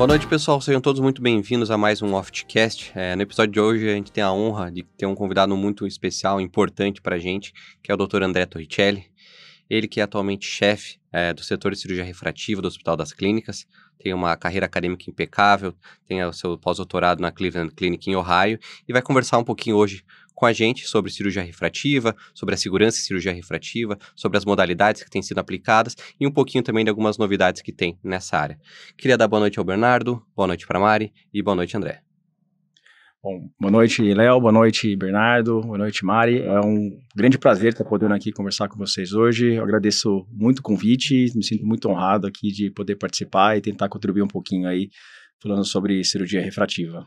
Boa noite, pessoal. Sejam todos muito bem-vindos a mais um Offcast. É, no episódio de hoje, a gente tem a honra de ter um convidado muito especial, importante para a gente, que é o Dr. André Torricelli. Ele que é atualmente chefe é, do setor de cirurgia refrativa do Hospital das Clínicas, tem uma carreira acadêmica impecável, tem o seu pós-doutorado na Cleveland Clinic em Ohio e vai conversar um pouquinho hoje com a gente sobre cirurgia refrativa, sobre a segurança em cirurgia refrativa, sobre as modalidades que têm sido aplicadas e um pouquinho também de algumas novidades que tem nessa área. Queria dar boa noite ao Bernardo, boa noite para Mari e boa noite, André. Bom, boa noite, Léo, boa noite, Bernardo, boa noite, Mari. É um grande prazer estar podendo aqui conversar com vocês hoje. Eu agradeço muito o convite, me sinto muito honrado aqui de poder participar e tentar contribuir um pouquinho aí falando sobre cirurgia refrativa.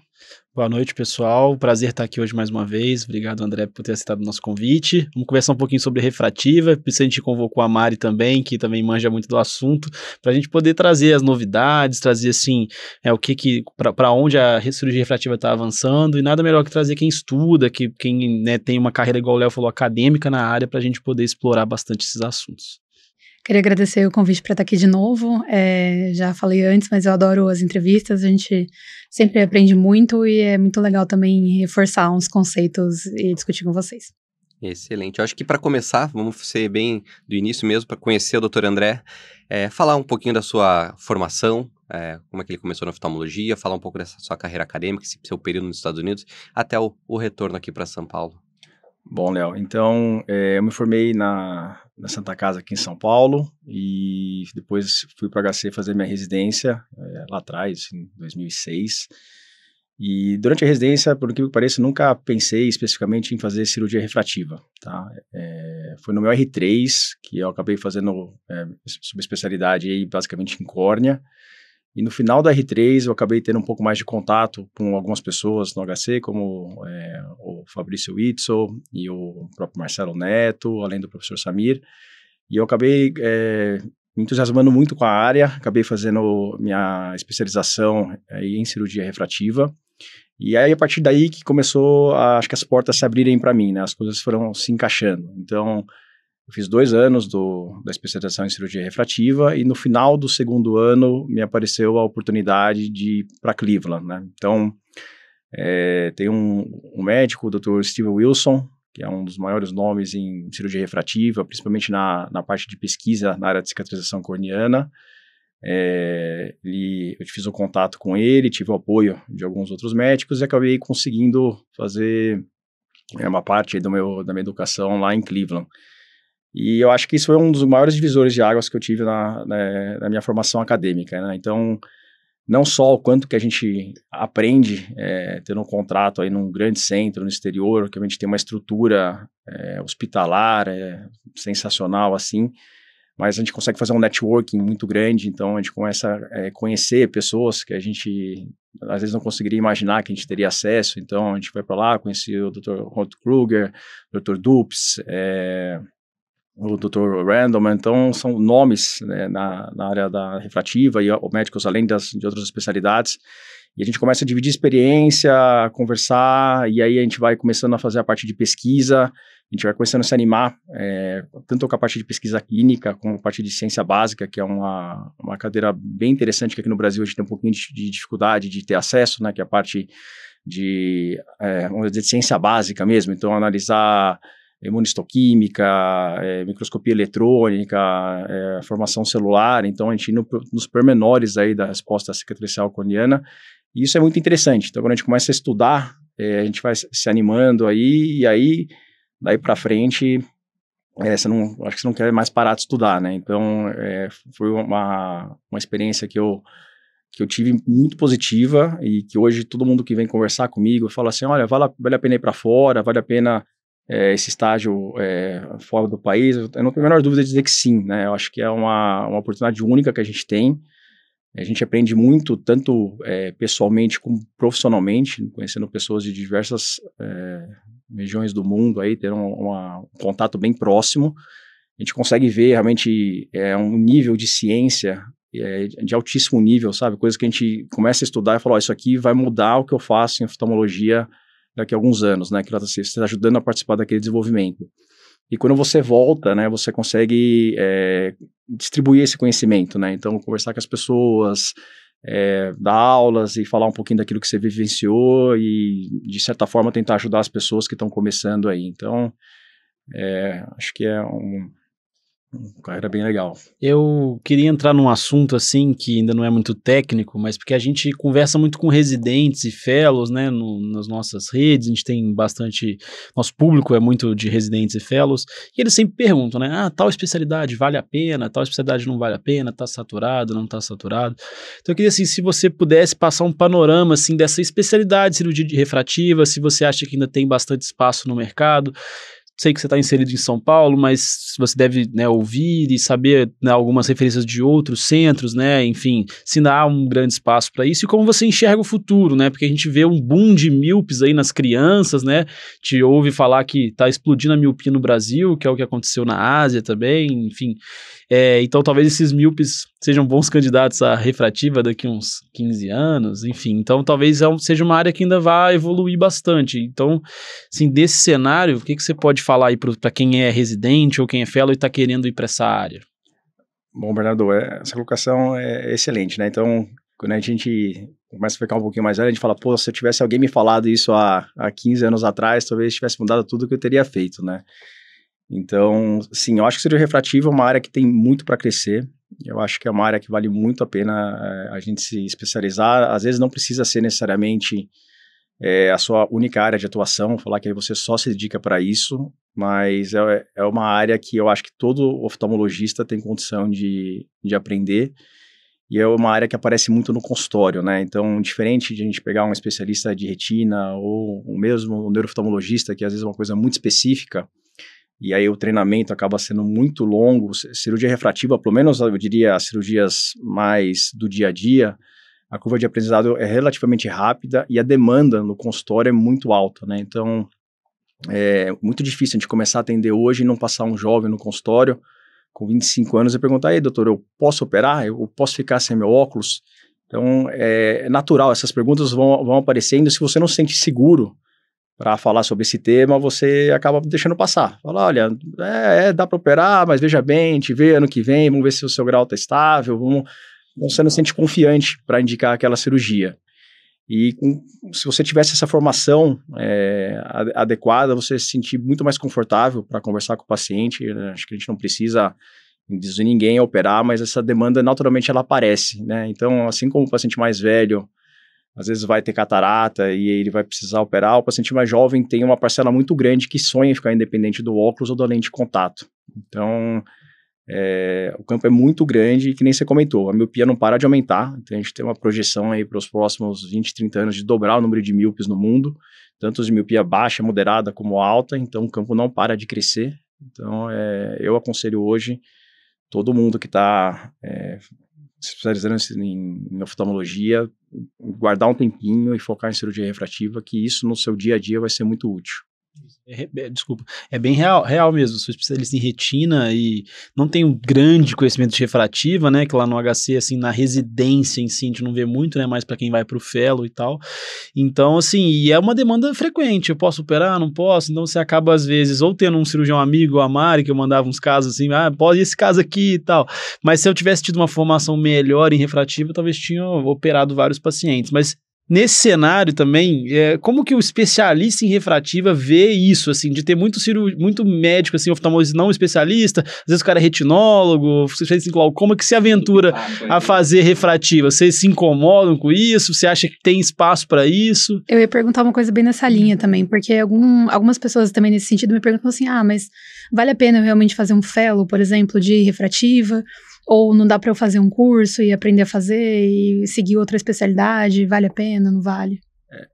Boa noite, pessoal. Prazer estar aqui hoje mais uma vez. Obrigado, André, por ter aceitado o nosso convite. Vamos conversar um pouquinho sobre refrativa. Por isso a gente convocou a Mari também, que também manja muito do assunto, para a gente poder trazer as novidades, trazer assim, é, o que que para onde a cirurgia refrativa está avançando e nada melhor que trazer quem estuda, que quem né, tem uma carreira igual o Léo falou acadêmica na área, para a gente poder explorar bastante esses assuntos. Queria agradecer o convite para estar tá aqui de novo. É, já falei antes, mas eu adoro as entrevistas. A gente sempre aprende muito e é muito legal também reforçar uns conceitos e discutir com vocês. Excelente. Eu acho que para começar, vamos ser bem do início mesmo, para conhecer o Dr. André, é, falar um pouquinho da sua formação, é, como é que ele começou na oftalmologia, falar um pouco dessa sua carreira acadêmica, esse seu período nos Estados Unidos, até o, o retorno aqui para São Paulo. Bom, Léo, então é, eu me formei na na Santa Casa aqui em São Paulo e depois fui para HC fazer minha residência é, lá atrás, em 2006. E durante a residência, por incrível que pareça, nunca pensei especificamente em fazer cirurgia refrativa, tá? É, foi no meu R3 que eu acabei fazendo é, subespecialidade aí basicamente em córnea. E no final da R3 eu acabei tendo um pouco mais de contato com algumas pessoas no HC, como é, o Fabrício Witzel e o próprio Marcelo Neto, além do professor Samir. E eu acabei é, me entusiasmando muito com a área, acabei fazendo minha especialização eh, em cirurgia refrativa. E aí, a partir daí que começou, a, acho que as portas se abrirem para mim, né? As coisas foram se encaixando. Então, eu fiz dois anos do, da especialização em cirurgia refrativa e no final do segundo ano me apareceu a oportunidade de ir para Cleveland, né? Então, é, tem um, um, médico, o Dr. Steve Wilson, que é um dos maiores nomes em cirurgia refrativa, principalmente na, na parte de pesquisa na área de cicatrização corneana. É, ele, eu fiz um contato com ele, tive o apoio de alguns outros médicos e acabei conseguindo fazer é, uma parte do meu, da minha educação lá em Cleveland. E eu acho que isso foi um dos maiores divisores de águas que eu tive na, na, né, na minha formação acadêmica. Né? Então, não só o quanto que a gente aprende é, tendo um contrato aí num grande centro, no exterior, que a gente tem uma estrutura é, hospitalar é, sensacional assim, mas a gente consegue fazer um networking muito grande, então a gente começa a é, conhecer pessoas que a gente às vezes não conseguiria imaginar que a gente teria acesso, então a gente foi para lá, conheci o Dr. Rod Kruger, Dr. Dupes, é, o Dr. Random, então são nomes né, na, na, área da refrativa e médicos além das, de outras especialidades. E a gente começa a dividir experiência, conversar, e aí a gente vai começando a fazer a parte de pesquisa, a gente vai começando a se animar, é, tanto com a parte de pesquisa clínica, como a parte de ciência básica, que é uma, uma cadeira bem interessante, que aqui no Brasil a gente tem um pouquinho de, de dificuldade de ter acesso, né, que é a parte de, é, de ciência básica mesmo. Então, analisar imunistoquímica, é, é, microscopia eletrônica, é, formação celular. Então, a gente nos pormenores aí da resposta cicatricial salconiana. E isso é muito interessante. Então, quando a gente começa a estudar, é, a gente vai se animando aí, e aí, daí para frente, é, você não, acho que você não quer mais parar de estudar, né? Então, é, foi uma, uma experiência que eu, que eu tive muito positiva e que hoje todo mundo que vem conversar comigo fala assim, olha, vale, vale a pena ir para fora, vale a pena é, esse estágio é, fora do país, eu não tenho a menor dúvida de dizer que sim, né? Eu acho que é uma, uma oportunidade única que a gente tem. A gente aprende muito, tanto é, pessoalmente como profissionalmente, conhecendo pessoas de diversas é, regiões do mundo, aí, tendo uma, um contato bem próximo. A gente consegue ver realmente é, um nível de ciência é, de altíssimo nível, sabe? Coisas que a gente começa a estudar e fala, oh, isso aqui vai mudar o que eu faço em oftalmologia daqui a alguns anos, né? Que ela tá está se ajudando a participar daquele desenvolvimento. E quando você volta, né, você consegue é, distribuir esse conhecimento, né? Então, conversar com as pessoas, é, dar aulas e falar um pouquinho daquilo que você vivenciou e, de certa forma, tentar ajudar as pessoas que estão começando aí. Então, é, acho que é um, era bem legal. Eu queria entrar num assunto assim que ainda não é muito técnico, mas porque a gente conversa muito com residentes e fellows, né, no, nas nossas redes, a gente tem bastante, nosso público é muito de residentes e fellows, e eles sempre perguntam, né, ah, tal especialidade vale a pena, tal especialidade não vale a pena, tá saturado, não tá saturado. Então eu queria assim, se você pudesse passar um panorama assim dessa especialidade cirurgia refrativa, se você acha que ainda tem bastante espaço no mercado, sei que você está inserido em São Paulo, mas você deve né, ouvir e saber né, algumas referências de outros centros, né? Enfim, se ainda há um grande espaço para isso e como você enxerga o futuro, né? Porque a gente vê um boom de míopes aí nas crianças, né? Te ouve falar que está explodindo a miopia no Brasil, que é o que aconteceu na Ásia também, enfim. É, então, talvez esses míopes sejam bons candidatos à refrativa daqui uns 15 anos, enfim. Então, talvez é seja uma área que ainda vá evoluir bastante. Então, assim, desse cenário, o que, que você pode falar aí para quem é residente ou quem é fellow e está querendo ir para essa área? Bom, Bernardo, é, essa colocação é excelente, né? Então, quando a gente começa a ficar um pouquinho mais velho, a gente fala, pô, se eu tivesse alguém me falado isso há, há 15 anos atrás, talvez tivesse mudado tudo que eu teria feito, né? Então, sim, eu acho que cirurgia refrativo é uma área que tem muito para crescer. Eu acho que é uma área que vale muito a pena eh, a gente se especializar. Às vezes não precisa ser necessariamente é, a sua única área de atuação, falar que você só se dedica para isso, mas é, é uma área que eu acho que todo oftalmologista tem condição de, de aprender. E é uma área que aparece muito no consultório, né? Então, diferente de a gente pegar um especialista de retina ou mesmo um neuroftalmologista, que às vezes é uma coisa muito específica, e aí o treinamento acaba sendo muito longo. Cirurgia refrativa, pelo menos eu diria as cirurgias mais do dia a dia, a curva de aprendizado é relativamente rápida e a demanda no consultório é muito alta, né? Então, é muito difícil a gente começar a atender hoje e não passar um jovem no consultório com 25 anos e perguntar, aí doutor, eu posso operar? Eu posso ficar sem meu óculos? Então, é natural, essas perguntas vão, vão aparecendo. Se você não se sente seguro para falar sobre esse tema, você acaba deixando passar. Fala, olha, é, é dá para operar, mas veja bem, te vê ano que vem, vamos ver se o seu grau está estável, vamos... Então você não se sente confiante para indicar aquela cirurgia. E com, se você tivesse essa formação é, adequada, você se sentir muito mais confortável para conversar com o paciente. Né, acho que a gente não precisa induzir ninguém a operar, mas essa demanda naturalmente ela aparece, né? Então, assim como o paciente mais velho às vezes vai ter catarata e ele vai precisar operar. O paciente mais jovem tem uma parcela muito grande que sonha em ficar independente do óculos ou da lente de contato. Então, é, o campo é muito grande e que nem você comentou, a miopia não para de aumentar. Então, a gente tem uma projeção aí para os próximos 20, 30 anos de dobrar o número de míopes no mundo, tanto de miopia baixa, moderada como alta. Então, o campo não para de crescer. Então, é, eu aconselho hoje todo mundo que está é, se especializando em, em oftalmologia, guardar um tempinho e focar em cirurgia refrativa, que isso no seu dia a dia vai ser muito útil. É, é, é, desculpa, é bem real, real mesmo. Sou especialista em retina e não tenho grande conhecimento de refrativa, né? Que lá no HC, assim, na residência em si, a gente não vê muito, né? Mais para quem vai para o fellow e tal. Então, assim, e é uma demanda frequente. Eu posso operar, não posso. Então, você acaba, às vezes, ou tendo um cirurgião amigo, a Mari, que eu mandava uns casos assim, ah, pode esse caso aqui e tal. Mas se eu tivesse tido uma formação melhor em refrativa, talvez tinha operado vários pacientes. Mas Nesse cenário também, é, como que o especialista em refrativa vê isso, assim, de ter muito, cirurg... muito médico, assim, oftalmologista não especialista, às vezes o cara é retinólogo, como em glaucoma, que se aventura ah, a fazer refrativa? Vocês se incomodam com isso? Você acha que tem espaço para isso? Eu ia perguntar uma coisa bem nessa linha também, porque algum, algumas pessoas também nesse sentido me perguntam assim, ah, mas vale a pena eu realmente fazer um fellow, por exemplo, de refrativa? Ou não dá para eu fazer um curso e aprender a fazer e seguir outra especialidade? Vale a pena? Não vale? É.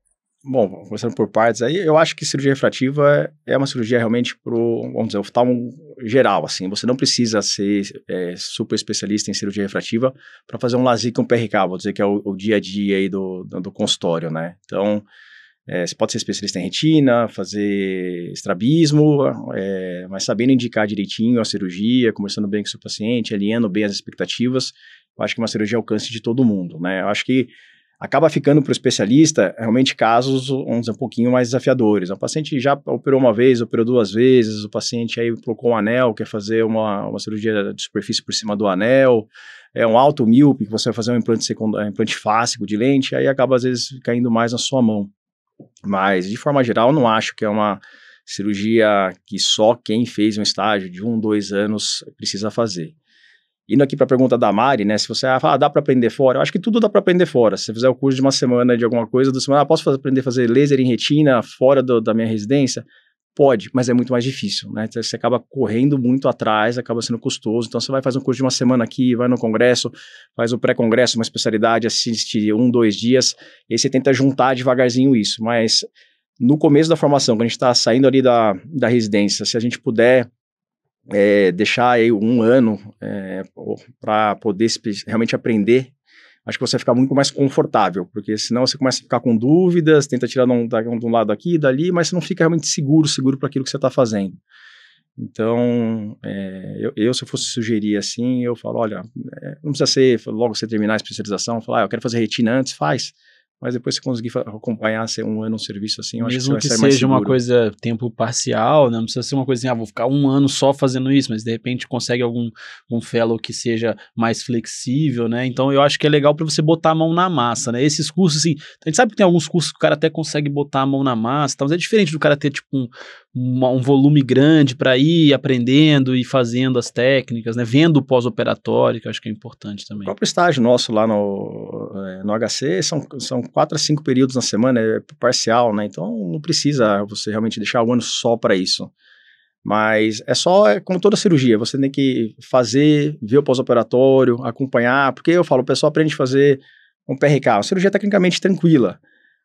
bom, começando por partes aí, eu acho que cirurgia refrativa é uma cirurgia realmente pro, vamos dizer, oftalmo geral, assim. Você não precisa ser é, super especialista em cirurgia refrativa para fazer um LASIK, um PRK, vou dizer que é o, o dia a dia aí do, do consultório, né? Então, é, você pode ser especialista em retina, fazer estrabismo, é, mas sabendo indicar direitinho a cirurgia, conversando bem com o seu paciente, alinhando bem as expectativas, eu acho que é uma cirurgia alcance de todo mundo, né? Eu acho que acaba ficando para o especialista realmente casos uns um pouquinho mais desafiadores. O paciente já operou uma vez, operou duas vezes, o paciente aí colocou um anel, quer fazer uma, uma cirurgia de superfície por cima do anel, é um alto míope que você vai fazer um implante, secund... É, implante fásico de lente, aí acaba às vezes caindo mais na sua mão. Mas, de forma geral, não acho que é uma cirurgia que só quem fez um estágio de um, dois anos precisa fazer. Indo aqui para a pergunta da Mari, né? Se você ah, fala, ah, dá para aprender fora? Eu acho que tudo dá para aprender fora. Se você fizer o curso de uma semana de alguma coisa, do semana ah, posso fazer, aprender a fazer laser em retina fora do, da minha residência? Pode, mas é muito mais difícil, né? Então, você acaba correndo muito atrás, acaba sendo custoso. Então, você vai fazer um curso de uma semana aqui, vai no congresso, faz o pré-congresso, uma especialidade, assiste um, dois dias, e aí você tenta juntar devagarzinho isso. Mas no começo da formação, quando a gente está saindo ali da, da residência, se a gente puder é, deixar aí um ano é, eh, para poder realmente aprender acho que você vai ficar muito mais confortável, porque senão você começa a ficar com dúvidas, tenta tirar de um, de um lado aqui e dali, mas você não fica realmente seguro, seguro para aquilo que você está fazendo. Então, é, eu, eu, se eu fosse sugerir assim, eu falo, olha, é, não precisa ser, logo você terminar a especialização, falar, ah, eu quero fazer retina antes, faz mas depois você conseguir acompanhar ser um ano um serviço assim, eu acho Mesmo que, que seja uma coisa tempo parcial, né? não precisa ser uma coisa assim, ah, vou ficar um ano só fazendo isso, mas de repente consegue algum um fellow que seja mais flexível, né? Então eu acho que é legal para você botar a mão na massa, né? Esses cursos assim, a gente sabe que tem alguns cursos que o cara até consegue botar a mão na massa, então é diferente do cara ter tipo um, um volume grande para ir aprendendo e fazendo as técnicas, né? Vendo o pós-operatório, que eu acho que é importante também. O próprio estágio nosso lá no, eh, no HC são, são quatro a cinco períodos na semana, é parcial, né? Então não precisa você realmente deixar o ano só para isso. Mas é só é como toda cirurgia, você tem que fazer, ver o pós-operatório, acompanhar, porque eu falo, o pessoal aprende a fazer um PRK, uma cirurgia tecnicamente tranquila.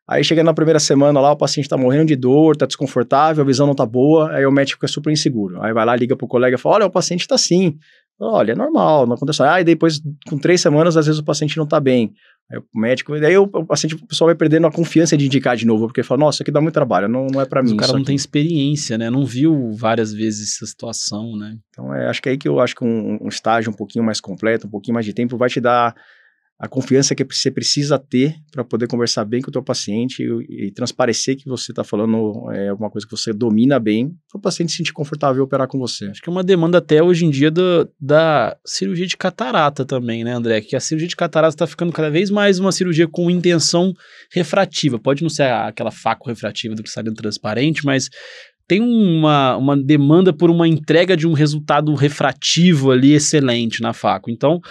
Aí chega na primeira semana lá, o paciente tá morrendo de dor, tá desconfortável, a visão não tá boa, aí o médico fica é super inseguro. Aí vai lá, liga pro colega e fala: olha, o paciente tá assim. Olha, é normal, não acontece. Ah, e depois, com três semanas, às vezes o paciente não tá bem. Aí o médico, daí o, o paciente, o pessoal vai perdendo a confiança de indicar de novo, porque fala, nossa, isso aqui dá muito trabalho, não, não é para mim. O cara não aqui. tem experiência, né? Não viu várias vezes essa situação, né? Então, é, acho que é aí que eu acho que um, um estágio um pouquinho mais completo, um pouquinho mais de tempo, vai te dar a confiança que você precisa ter para poder conversar bem com o teu paciente e, e transparecer que você está falando é, alguma coisa que você domina bem, para o paciente se sentir confortável e operar com você. Acho que é uma demanda até hoje em dia do, da cirurgia de catarata também, né, André? Que a cirurgia de catarata está ficando cada vez mais uma cirurgia com intenção refrativa. Pode não ser aquela faco refrativa do cristalino transparente, mas tem uma, uma demanda por uma entrega de um resultado refrativo ali excelente na faco. Então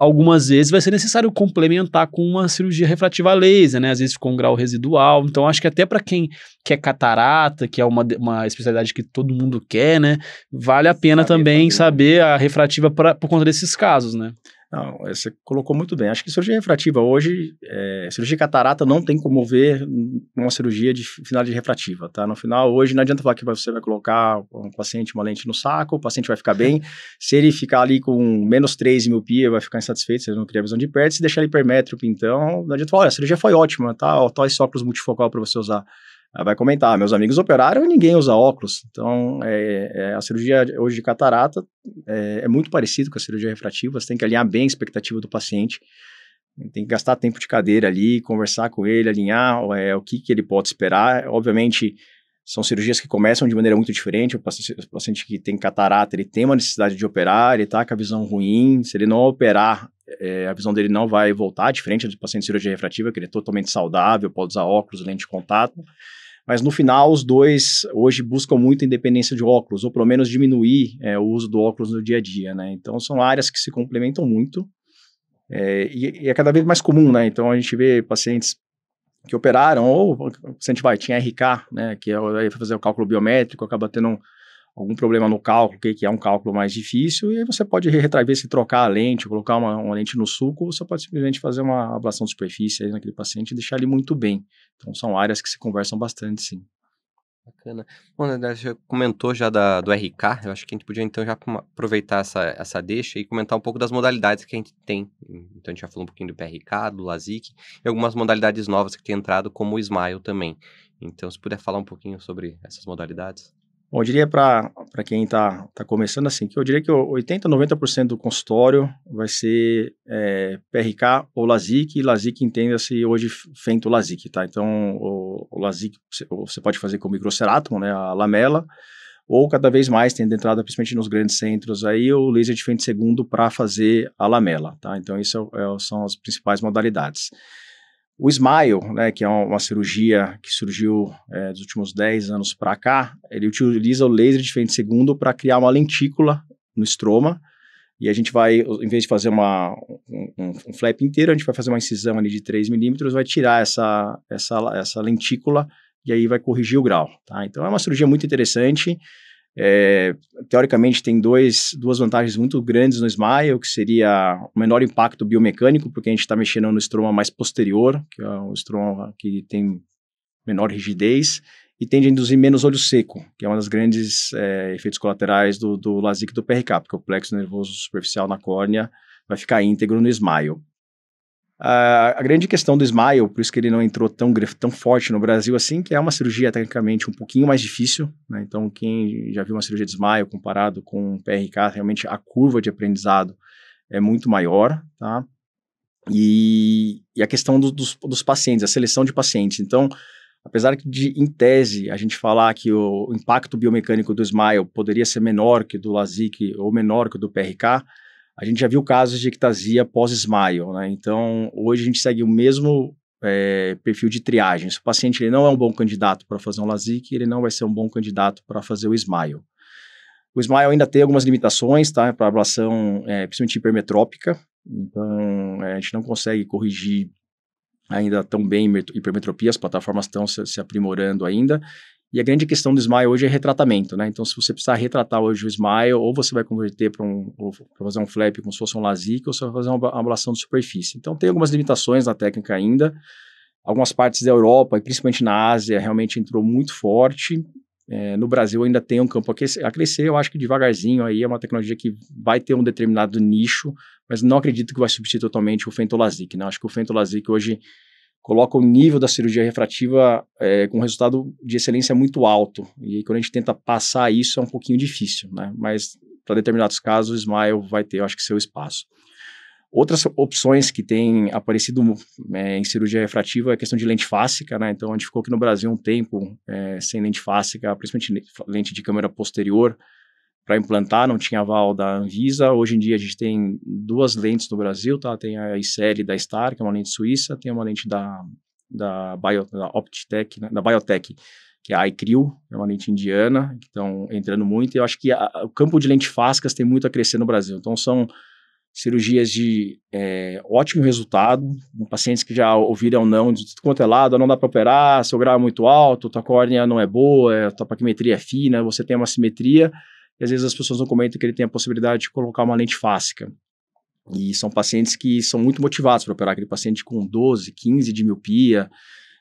algumas vezes vai ser necessário complementar com uma cirurgia refrativa laser, né? Às vezes com um grau residual. Então, acho que até para quem quer catarata, que é uma, uma especialidade que todo mundo quer, né? Vale a pena saber também saber, saber a refrativa pra, por conta desses casos, né? Não, eh, você colocou muito bem. Acho que cirurgia refrativa hoje, é, cirurgia catarata não tem como ver uma cirurgia de final de refrativa, tá? No final, hoje não adianta falar que você vai colocar um paciente uma lente no saco, o paciente vai ficar bem. Se ele ficar ali com menos 3 miopia, vai ficar insatisfeito, se ele não cria visão de perto. Se deixar ele hipermétrico, então, não adianta falar, olha, a cirurgia foi ótima, tá? Ó, tal isóculos multifocal para você usar vai comentar, ah, meus amigos operaram e ninguém usa óculos. Então, é, é, a cirurgia hoje de catarata é, é muito parecido com a cirurgia refrativa, você tem que alinhar bem a expectativa do paciente, tem que gastar tempo de cadeira ali, conversar com ele, alinhar é, o que, que ele pode esperar. Obviamente, são cirurgias que começam de maneira muito diferente. O paciente, o paciente que tem catarata, ele tem uma necessidade de operar, ele está com a visão ruim. Se ele não operar, é, a visão dele não vai voltar, diferente do paciente de cirurgia refrativa, que ele é totalmente saudável, pode usar óculos, lente de contato. Mas no final, os dois hoje buscam muito independência de óculos, ou pelo menos diminuir é, o uso do óculos no dia a dia, né? Então são áreas que se complementam muito é, e, e, é cada vez mais comum, né? Então a gente vê pacientes que operaram, ou se a gente vai, tinha RK, né? Que é, fazer o cálculo biométrico, acaba tendo algum problema no cálculo, que, que é um cálculo mais difícil, e aí você pode retraver, se trocar a lente, colocar uma, uma lente no sulco, você pode simplesmente fazer uma ablação de superfície naquele paciente e deixar ele muito bem. Então, são áreas que se conversam bastante, sim. Bacana. Bom, André, né, você comentou já da, do RK, eu acho que a gente podia então já aproveitar essa, essa deixa e comentar um pouco das modalidades que a gente tem. Então a gente já falou um pouquinho do PRK, do LASIK e algumas modalidades novas que tem entrado, como o SMILE também. Então, se puder falar um pouquinho sobre essas modalidades. Bom, eu diria para quem está tá começando assim, que eu diria que 80%, 90% do consultório vai ser é, PRK ou LASIK, e LASIK entenda-se hoje fento LASIK, tá? Então, o, o LASIK você pode fazer com microceratomo, né, a lamela, ou cada vez mais tendo entrada, principalmente nos grandes centros, aí o laser de frente segundo para fazer a lamela, tá? Então, isso é, é são as principais modalidades. O Smile, né, que é uma cirurgia que surgiu é, dos últimos 10 anos para cá, ele utiliza o laser de frente segundo para criar uma lentícula no estroma. E a gente vai, em vez de fazer uma, um, um, flap inteiro, a gente vai fazer uma incisão ali de 3 milímetros, vai tirar essa, essa, essa lentícula e aí vai corrigir o grau. Tá? Então é uma cirurgia muito interessante. É, teoricamente, tem dois, duas vantagens muito grandes no SMILE, que seria o menor impacto biomecânico, porque a gente está mexendo no estroma mais posterior, que é o estroma que tem menor rigidez, e tende a induzir menos olho seco, que é um dos grandes é, efeitos colaterais do, do LASIK e do PRK, porque o plexo nervoso superficial na córnea vai ficar íntegro no SMILE a, a grande questão do Smile, por isso que ele não entrou tão, tão forte no Brasil assim, que é uma cirurgia tecnicamente um pouquinho mais difícil, né? Então, quem já viu uma cirurgia de Smile comparado com um PRK, realmente a curva de aprendizado é muito maior, tá? E, e a questão do, dos, dos pacientes, a seleção de pacientes. Então, apesar de, em tese, a gente falar que o impacto biomecânico do Smile poderia ser menor que do LASIK ou menor que do PRK, a gente já viu casos de ectasia pós-smile, né? Então, hoje a gente segue o mesmo é, perfil de triagem. Se o paciente ele não é um bom candidato para fazer um LASIK, ele não vai ser um bom candidato para fazer o SMILE. O SMILE ainda tem algumas limitações, tá? Para ablação, é, principalmente hipermetrópica. Então, é, a gente não consegue corrigir ainda tão bem hipermetropia, as plataformas estão se, se aprimorando ainda. E a grande questão do Smile hoje é retratamento, né? Então, se você precisar retratar hoje o Smile, ou você vai converter para um, fazer um flap como se fosse um LASIK, ou você vai fazer uma ablação de superfície. Então, tem algumas limitações na técnica ainda. Algumas partes da Europa, e principalmente na Ásia, realmente entrou muito forte. É, no Brasil ainda tem um campo a crescer, eu acho que devagarzinho aí é uma tecnologia que vai ter um determinado nicho, mas não acredito que vai substituir totalmente o Fentolasic, né? Acho que o Fentolasic hoje coloca o nível da cirurgia refrativa é, com um resultado de excelência muito alto. E quando a gente tenta passar isso, é um pouquinho difícil, né? Mas para determinados casos, o Smile vai ter, eu acho que, seu espaço. Outras opções que têm aparecido é, em cirurgia refrativa é a questão de lente fásica, né? Então, a gente ficou aqui no Brasil um tempo é, sem lente fásica, principalmente lente de câmera posterior, para implantar, não tinha aval da Anvisa. Hoje em dia a gente tem duas lentes no Brasil, tá? Tem a ICL da Star, que é uma lente suíça, tem uma lente da da, Bio, da Optitech, né? da Biotech, que é a iCrew, é uma lente indiana, que estão entrando muito. E eu acho que a, o campo de lentes fáscas tem muito a crescer no Brasil. Então são cirurgias de é, ótimo resultado, com pacientes que já ouviram não de tudo quanto é lado, ah, não dá para operar, seu grau é muito alto, tua córnea não é boa, tua paquimetria é fina, você tem uma simetria e às vezes as pessoas não comentam que ele tem a possibilidade de colocar uma lente fásica. E são pacientes que são muito motivados para operar, aquele paciente com 12, 15 de miopia,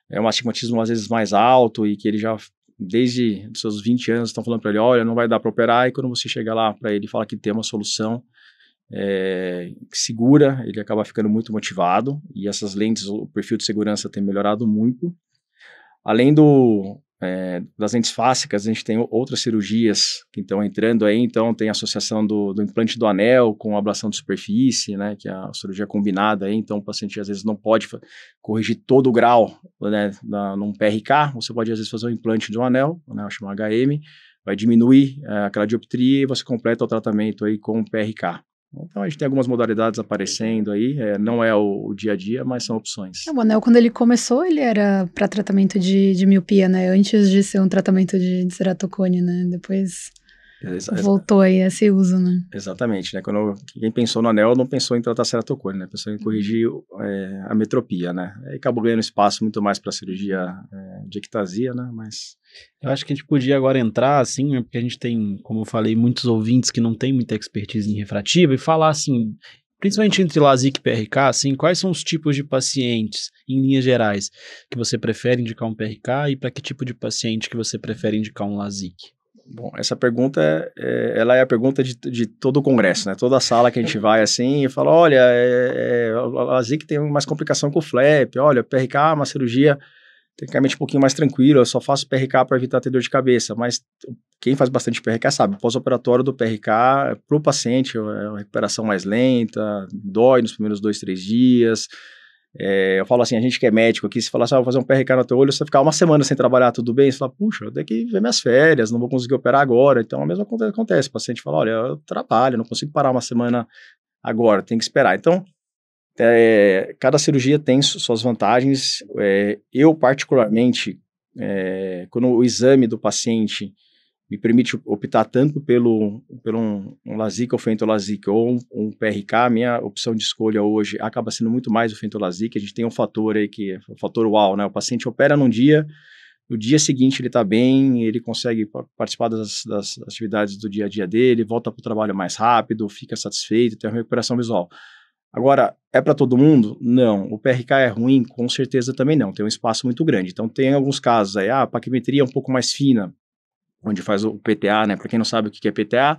é um astigmatismo às vezes mais alto e que ele já desde seus 20 anos estão falando para ele, olha, não vai dar para operar, e quando você chega lá para ele fala que tem uma solução é, segura, ele acaba ficando muito motivado, e essas lentes, o perfil de segurança tem melhorado muito. Além do, é, das lentes fásicas, a gente tem outras cirurgias que estão entrando aí, então tem a associação do, do, implante do anel com ablação de superfície, né, que é a cirurgia combinada aí, então o paciente às vezes não pode corrigir todo o grau, né, na, num PRK, você pode às vezes fazer um implante de um anel, né, chama HM, vai diminuir é, aquela dioptria e você completa o tratamento aí com o PRK. Então a gente tem algumas modalidades aparecendo aí, é, não é o, o, dia a dia, mas são opções. É, o anel, quando ele começou, ele era para tratamento de, de miopia, né? Antes de ser um tratamento de, de ceratocone, né? Depois é, Voltou aí a esse uso, né? Exatamente, né? Quando, quem pensou no anel não pensou em tratar ceratocone, né? Pensou em corrigir é, a metropia, né? Aí acabou ganhando espaço muito mais para cirurgia é, de ectasia, né? Mas... Eu acho que a gente podia agora entrar, assim, né? porque a gente tem, como eu falei, muitos ouvintes que não têm muita expertise em refrativa e falar, assim, principalmente entre LASIK e PRK, assim, quais são os tipos de pacientes, em linhas gerais, que você prefere indicar um PRK e para que tipo de paciente que você prefere indicar um LASIK? Bom, essa pergunta é, é, ela é a pergunta de, de todo o Congresso, né? Toda sala que a gente vai assim e fala: olha, é, é, a ZIC tem mais complicação com o flap olha, PRK é uma cirurgia tecnicamente um pouquinho mais tranquila, eu só faço PRK para evitar ter dor de cabeça, mas quem faz bastante PRK sabe, pós-operatório do PRK, para o paciente, é uma recuperação mais lenta, dói nos primeiros dois, três dias, é, eu falo assim, a gente que é médico aqui, se falar assim, ah, vou fazer um PRK no teu olho, você ficar uma semana sem trabalhar, tudo bem? Você fala, puxa, eu tenho que ver minhas férias, não vou conseguir operar agora. Então, a mesma coisa acontece. O paciente fala, olha, eu trabalho, não consigo parar uma semana agora, tem que esperar. Então, é, cada cirurgia tem suas vantagens. É, eu, particularmente, é, quando o exame do paciente me permite optar tanto pelo, pelo um, um LASIK ou Fentolazic ou um, um, PRK, a minha opção de escolha hoje acaba sendo muito mais o Fentolazic. A gente tem um fator aí que é o fator uau, né? O paciente opera num dia, no dia seguinte ele está bem, ele consegue participar das, das, atividades do dia a dia dele, volta para o trabalho mais rápido, fica satisfeito, tem uma recuperação visual. Agora, é para todo mundo? Não. O PRK é ruim? Com certeza também não. Tem um espaço muito grande. Então, tem alguns casos aí, ah, a paquimetria é um pouco mais fina onde faz o PTA, né? Para quem não sabe o que é PTA,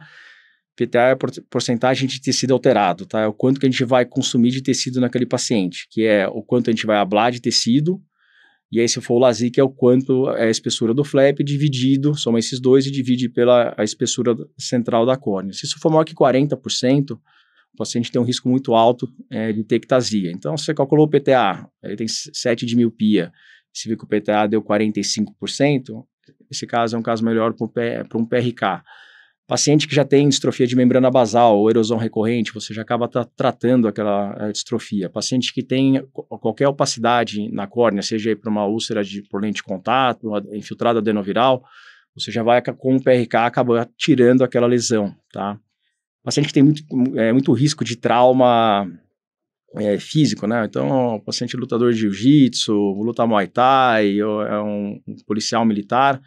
PTA é porcentagem de tecido alterado, tá? É o quanto que a gente vai consumir de tecido naquele paciente, que é o quanto a gente vai ablar de tecido, e aí se for o LASIK é o quanto é a espessura do flap dividido, soma esses dois e divide pela a espessura central da córnea. Se isso for maior que 40%, o paciente tem um risco muito alto é, de tectasia. Então, você calculou o PTA, ele tem 7 de miopia, se vê que o PTA deu 45%, esse caso é um caso melhor para um PRK. Paciente que já tem distrofia de membrana basal ou erosão recorrente, você já acaba tratando aquela distrofia. Paciente que tem qualquer opacidade na córnea, seja por uma úlcera de, por lente de contato, infiltrada adenoviral, você já vai com o PRK acabar tirando aquela lesão, tá? Paciente que tem muito, é, muito risco de trauma é, físico, né? Então, um paciente lutador de jiu-jitsu, luta muay thai, ou é um, policial militar, a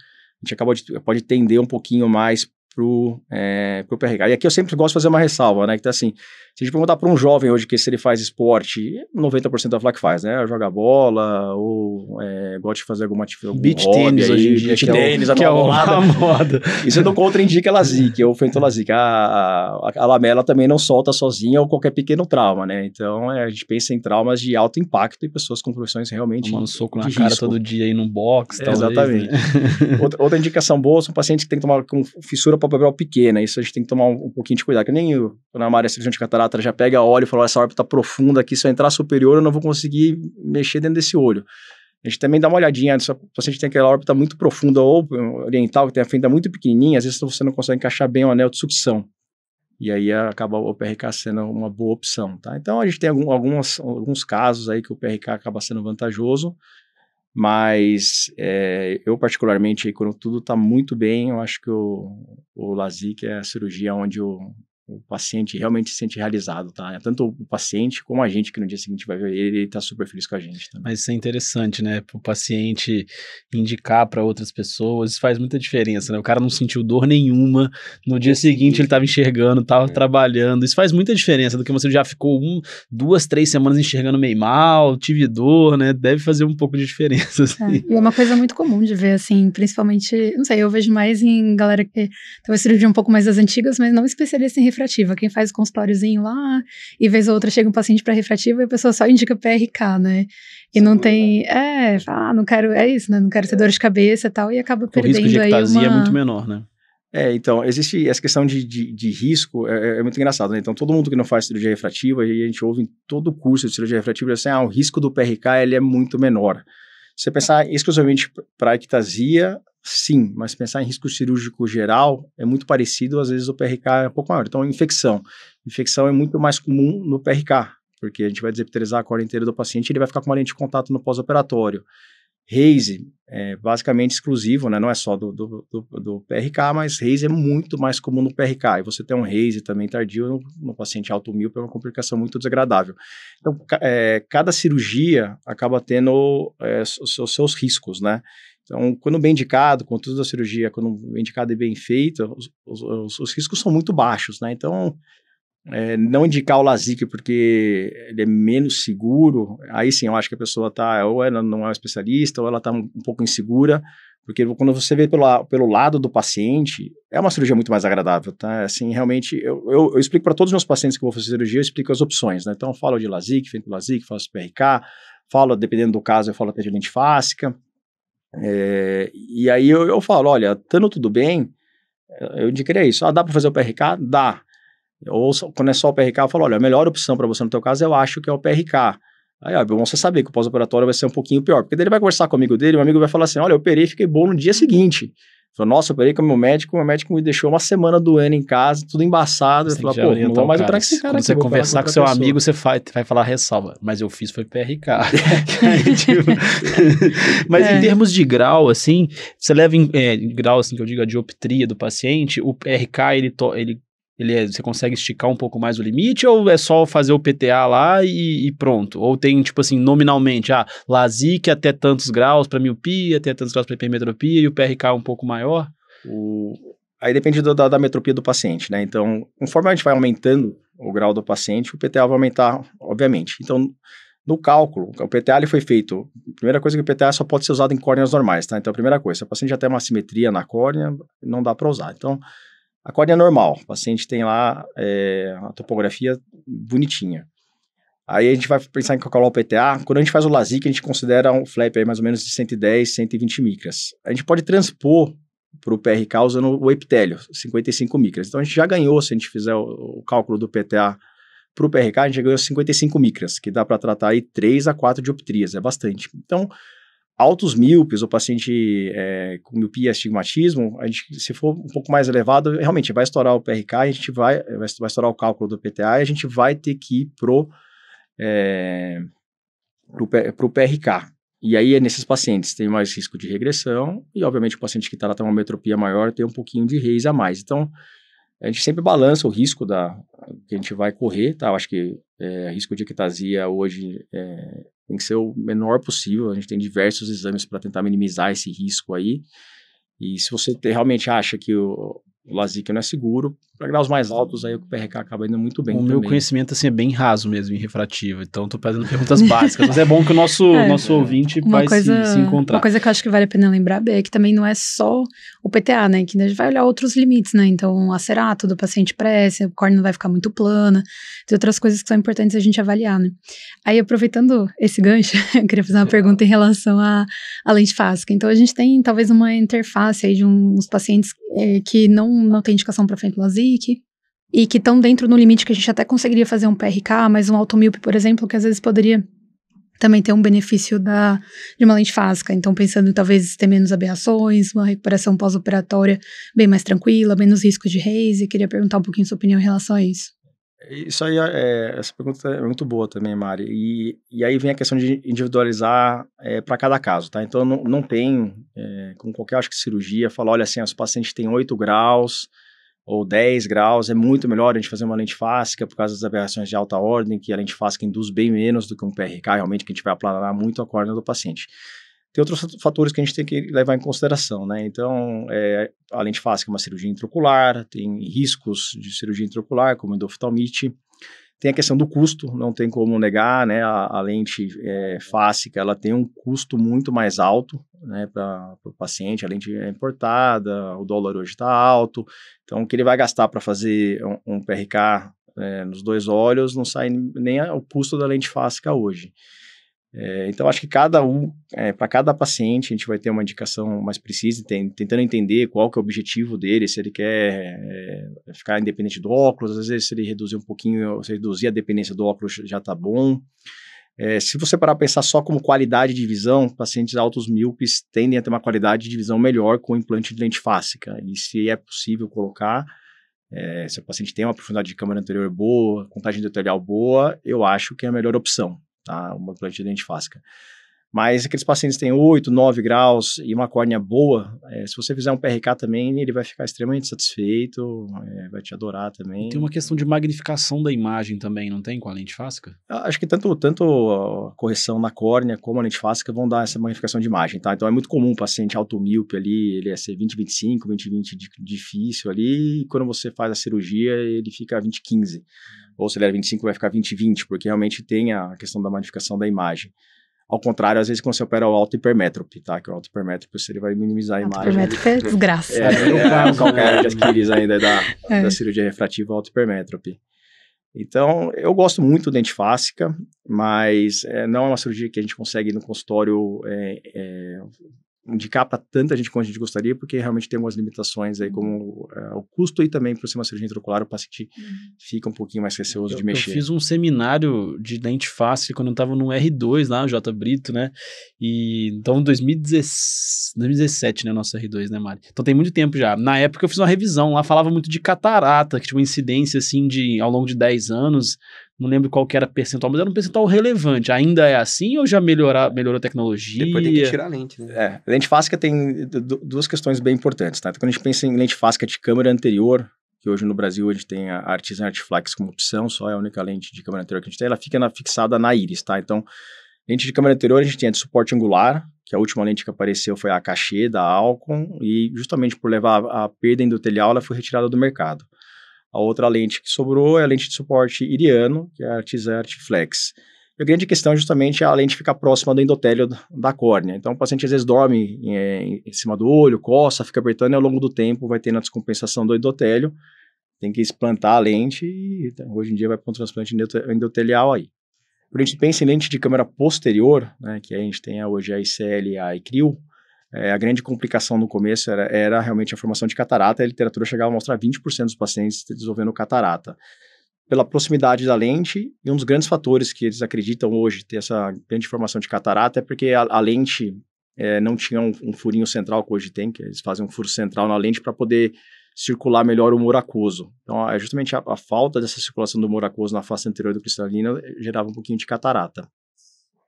gente acaba de, pode tender um pouquinho mais pro, é, pro PRK. E aqui eu sempre gosto de fazer uma ressalva, né? Que tá assim, se a gente perguntar para um jovem hoje que se ele faz esporte, 90% da falar que faz, né? Joga bola ou é, gosta de fazer alguma atividade. Beach tênis hoje em dia. Beach é tênis, que é, o, a, a moda. Isso não contraindica a Lazic ou Fentolazic. A, a, a lamela também não solta sozinha ou qualquer pequeno trauma, né? Então é, a gente pensa em traumas de alto impacto e pessoas com profissões realmente. Tomando soco na risco. cara todo dia aí no box. É, talvez, né? exatamente. outra, outra, indicação boa são pacientes que têm que tomar com fissura para palpebral pequena. Né? Isso a gente tem que tomar um, um pouquinho de cuidado, que nem eu, na área de cirurgia de catarata órbita, já pega óleo e fala: essa órbita tá profunda aqui, se eu entrar superior, eu não vou conseguir mexer dentro desse olho. A gente também dá uma olhadinha, se o paciente tem aquela órbita muito profunda ou oriental, que tem a fenda muito pequenininha, às vezes você não consegue encaixar bem o anel de sucção. E aí acaba o PRK sendo uma boa opção, tá? Então a gente tem algum, algumas, alguns casos aí que o PRK acaba sendo vantajoso, mas é, eu particularmente, quando tudo está muito bem, eu acho que o, o LASIK é a cirurgia onde o, o paciente realmente se sente realizado, tá? É tanto o paciente como a gente, que no dia seguinte vai ver ele, ele tá super feliz com a gente. Também. Mas isso é interessante, né? O paciente indicar para outras pessoas, faz muita diferença, né? O cara não sentiu dor nenhuma, no dia seguinte ele tava enxergando, tava é. trabalhando, isso faz muita diferença do que você já ficou um, duas, três semanas enxergando meio mal, tive dor, né? Deve fazer um pouco de diferença, é, assim. É. E é uma coisa muito comum de ver, assim, principalmente, não sei, eu vejo mais em galera que talvez cirurgia um pouco mais das antigas, mas não especialista em refrativa. Quem faz o consultóriozinho lá, e vez ou outra chega um paciente para refrativa e a pessoa só indica PRK, né? E Segura, é não tem. Né? É, fala, ah, não quero. É isso, né? Não quero ter é. dor de cabeça e tal, e acaba perdendo. O risco de ectasia é uma... é muito menor, né? É, então, existe essa questão de, de, de risco, é, é, é, muito engraçado, né? Então, todo mundo que não faz cirurgia refrativa, e a gente ouve em todo curso de cirurgia refrativa, assim, ah, o risco do PRK, ele é muito menor. Você pensar exclusivamente para ectasia, sim, mas pensar em risco cirúrgico geral é muito parecido, às vezes o PRK é um pouco maior. Então, infecção. Infecção é muito mais comum no PRK, porque a gente vai desepterizar a cor inteira do paciente e ele vai ficar com uma lente de contato no pós-operatório raise é basicamente exclusivo, né? não é só do, do, do, do PRK, mas raise é muito mais comum no PRK. E você tem um raise também tardio no, no paciente alto míope é uma complicação muito desagradável. Então, é, cada cirurgia acaba tendo é, os, os seus riscos, né? Então, quando bem indicado, com tudo da cirurgia, quando bem indicado e bem feito, os, os, os riscos são muito baixos, né? Então, é, não indicar o LASIK porque ele é menos seguro, aí sim eu acho que a pessoa está, ou ela não é um especialista, ou ela está um, um, pouco insegura, porque quando você vê pelo, pelo lado do paciente, é uma cirurgia muito mais agradável, tá? É assim, realmente, eu, eu, eu explico para todos os meus pacientes que vão fazer cirurgia, eu explico as opções, né? Então, eu falo de LASIK, feito LASIK, faço PRK, falo, dependendo do caso, eu falo até de lente fásica, é, e aí eu, eu falo, olha, estando tudo bem, eu indicaria isso. Ah, dá para fazer o PRK? Dá. Ou quando é só o PRK, eu falo, olha, a melhor opção para você no teu caso, eu acho que é o PRK. Aí, ó, é bom você saber que o pós-operatório vai ser um pouquinho pior, porque daí ele vai conversar com o amigo dele, o amigo vai falar assim, olha, eu operei e fiquei bom no dia seguinte. nossa, eu operei com o meu médico, o meu médico me deixou uma semana doendo em casa, tudo embaçado. Você eu falei, pô, não vou mais entrar esse cara Quando aqui, você conversar com seu pessoa. amigo, você vai, vai falar ressalva, mas eu fiz foi PRK. mas é. em termos de grau, assim, você leva em é, grau, assim, que eu digo, a dioptria do paciente, o PRK, ele, to, ele ele é, você consegue esticar um pouco mais o limite ou é só fazer o PTA lá e, e pronto? Ou tem, tipo assim, nominalmente, ah, LASIK até tantos graus para miopia, até tantos graus para hipermetropia e o PRK um pouco maior? O... Aí depende do, da, da metropia do paciente, né? Então, conforme a gente vai aumentando o grau do paciente, o PTA vai aumentar, obviamente. Então, no cálculo, o PTA ele foi feito. Primeira coisa é que o PTA só pode ser usado em córneas normais, tá? Então, a primeira coisa, se o paciente já tem uma simetria na córnea, não dá para usar. Então, a córnea é normal, o paciente tem lá é, eh, a topografia bonitinha. Aí a gente vai pensar em calcular o PTA. Quando a gente faz o LASIK, a gente considera um flap aí mais ou menos de 110, 120 micras. A gente pode transpor para o PRK usando o epitélio, 55 micras. Então a gente já ganhou, se a gente fizer o, o cálculo do PTA para o PRK, a gente já ganhou 55 micras, que dá para tratar aí 3 a 4 dioptrias, é bastante. Então, altos míopes ou paciente é, com miopia, astigmatismo, a gente, se for um pouco mais elevado, realmente vai estourar o PRK, a gente vai, vai estourar o cálculo do PTA e a gente vai ter que ir pro, é, pro, pro PRK. E aí, é nesses pacientes, tem mais risco de regressão e, obviamente, o paciente que está lá tem uma metropia maior tem um pouquinho de reis a mais. Então, a gente sempre balança o risco da que a gente vai correr, tá? Eu acho que é, risco de ectasia hoje é, tem que ser o menor possível. A gente tem diversos exames para tentar minimizar esse risco aí. E se você te, realmente acha que o, o LASIK não é seguro, para graus mais altos, aí o PRK acaba indo muito bem. O também. meu conhecimento assim, é bem raso mesmo em refrativo. então estou fazendo perguntas básicas. Mas é bom que o nosso, é, nosso ouvinte vai coisa, se, se, encontrar. Uma coisa que eu acho que vale a pena lembrar, B, é que também não é só o PTA, né? Que a gente vai olhar outros limites, né? Então, a cerato do paciente prece, o córneo não vai ficar muito plana, tem outras coisas que são importantes a gente avaliar, né? Aí, aproveitando esse gancho, eu queria fazer uma pergunta em relação à, à lente fásica. Então, a gente tem talvez uma interface aí de uns pacientes eh, que não, não tem indicação para frente lazer e que estão dentro do limite que a gente até conseguiria fazer um PRK, mas um automilp, por exemplo, que às vezes poderia também ter um benefício da, de uma lente fásica. Então, pensando em talvez ter menos aberrações, uma recuperação pós-operatória bem mais tranquila, menos risco de raise. Queria perguntar um pouquinho sua opinião em relação a isso. Isso aí, é, é, essa pergunta é muito boa também, Mari. E, e aí vem a questão de individualizar é, para cada caso, tá? Então, não, não tem, é, com qualquer, acho que cirurgia, falar, olha assim, os pacientes têm 8 graus, ou 10 graus, é muito melhor a gente fazer uma lente fásica por causa das aberrações de alta ordem, que a lente fásica induz bem menos do que um PRK, realmente, que a gente vai aplanar muito a córnea do paciente. Tem outros fatores que a gente tem que levar em consideração, né? Então, é, a lente fásica é uma cirurgia intraocular, tem riscos de cirurgia intraocular, como endoftalmite, tem a questão do custo, não tem como negar, né? A, a lente é, fásica, ela tem um custo muito mais alto, né? Para o paciente, a lente é importada, o dólar hoje está alto, então o que ele vai gastar para fazer um, um PRK é, nos dois olhos não sai nem o custo da lente fásica hoje. É, então, acho que cada um, é, para cada paciente, a gente vai ter uma indicação mais precisa, tem, tentando entender qual que é o objetivo dele, se ele quer é, ficar independente do óculos, às vezes se ele reduzir um pouquinho, se reduzir a dependência do óculos já está bom. É, se você parar para pensar só como qualidade de visão, pacientes altos míopes tendem a ter uma qualidade de visão melhor com implante de lente fásica. E se é possível colocar, é, se o paciente tem uma profundidade de câmara anterior boa, contagem detalhal boa, eu acho que é a melhor opção tá? Uma glomerulite dentifásica. Mas aqueles pacientes que têm 8, 9 graus e uma córnea boa, é, se você fizer um PRK também, ele vai ficar extremamente satisfeito, é, vai te adorar também. tem uma questão de magnificação da imagem também, não tem com a lente fásica? Ah, acho que tanto, tanto a correção na córnea como a lente fásica vão dar essa magnificação de imagem, tá? Então é muito comum o paciente alto míope ali, ele ia é ser 20, 25, 20, 20 difícil ali, e quando você faz a cirurgia, ele fica 20, 15 ou se ele era 25 vai ficar 20-20, porque realmente tem a questão da modificação da imagem. Ao contrário, às vezes quando você opera o alto hipermétrope, tá? Que o alto hipermétrope ele vai minimizar a imagem. Hipermétrope é desgraça. É, é, é o calcanhar de Aquiles ainda é da, é. da cirurgia refrativa alto hipermétrope. Então, eu gosto muito do dente fásica, mas é, não é uma cirurgia que a gente consegue no consultório é, é, indicar para tanta gente quanto a gente gostaria, porque realmente tem algumas limitações aí, como uh, o custo e também para ser uma cirurgia intraocular, o paciente uhum. fica um pouquinho mais receoso de mexer. Eu fiz um seminário de dente fácil quando eu estava no R2 lá, J Brito, né? E então 2017, 2017, né, nosso R2, né, Mari? Então tem muito tempo já. Na época eu fiz uma revisão lá, falava muito de catarata, que tinha tipo, uma incidência assim de ao longo de 10 anos, não lembro qual que era percentual, mas era um percentual relevante. Ainda é assim ou já melhorar, melhorou a tecnologia? Depois tem que tirar a lente. Né? É, lente fásica tem duas questões bem importantes. Tá? Então, quando a gente pensa em lente fásica de câmera anterior, que hoje no Brasil a gente tem a Artisan Artiflex como opção, só é a única lente de câmera anterior que a gente tem, ela fica na, fixada na íris. Tá? Então, lente de câmera anterior a gente tem a de suporte angular, que a última lente que apareceu foi a cachê da Alcon, e justamente por levar a perda endotelial, ela foi retirada do mercado. A outra lente que sobrou é a lente de suporte iriano, que é a Artisart Flex. E a grande questão é justamente é a lente ficar próxima do endotélio da córnea. Então, o paciente às vezes dorme é, em, em cima do olho, coça, fica apertando e ao longo do tempo vai tendo a descompensação do endotélio. Tem que explantar a lente e então, hoje em dia vai para um transplante endotelial aí. Quando a gente pensa em lente de câmera posterior, né, que a gente tem hoje a ICL e a ICRIL, é, a grande complicação no começo era, era realmente a formação de catarata, a literatura chegava a mostrar 20% dos pacientes desenvolvendo catarata pela proximidade da lente, e um dos grandes fatores que eles acreditam hoje ter essa grande formação de catarata é porque a, a lente é, não tinha um, um, furinho central que hoje tem, que eles fazem um furo central na lente para poder circular melhor o humor aquoso. Então, é justamente a, a, falta dessa circulação do humor aquoso na face anterior do cristalino gerava um pouquinho de catarata.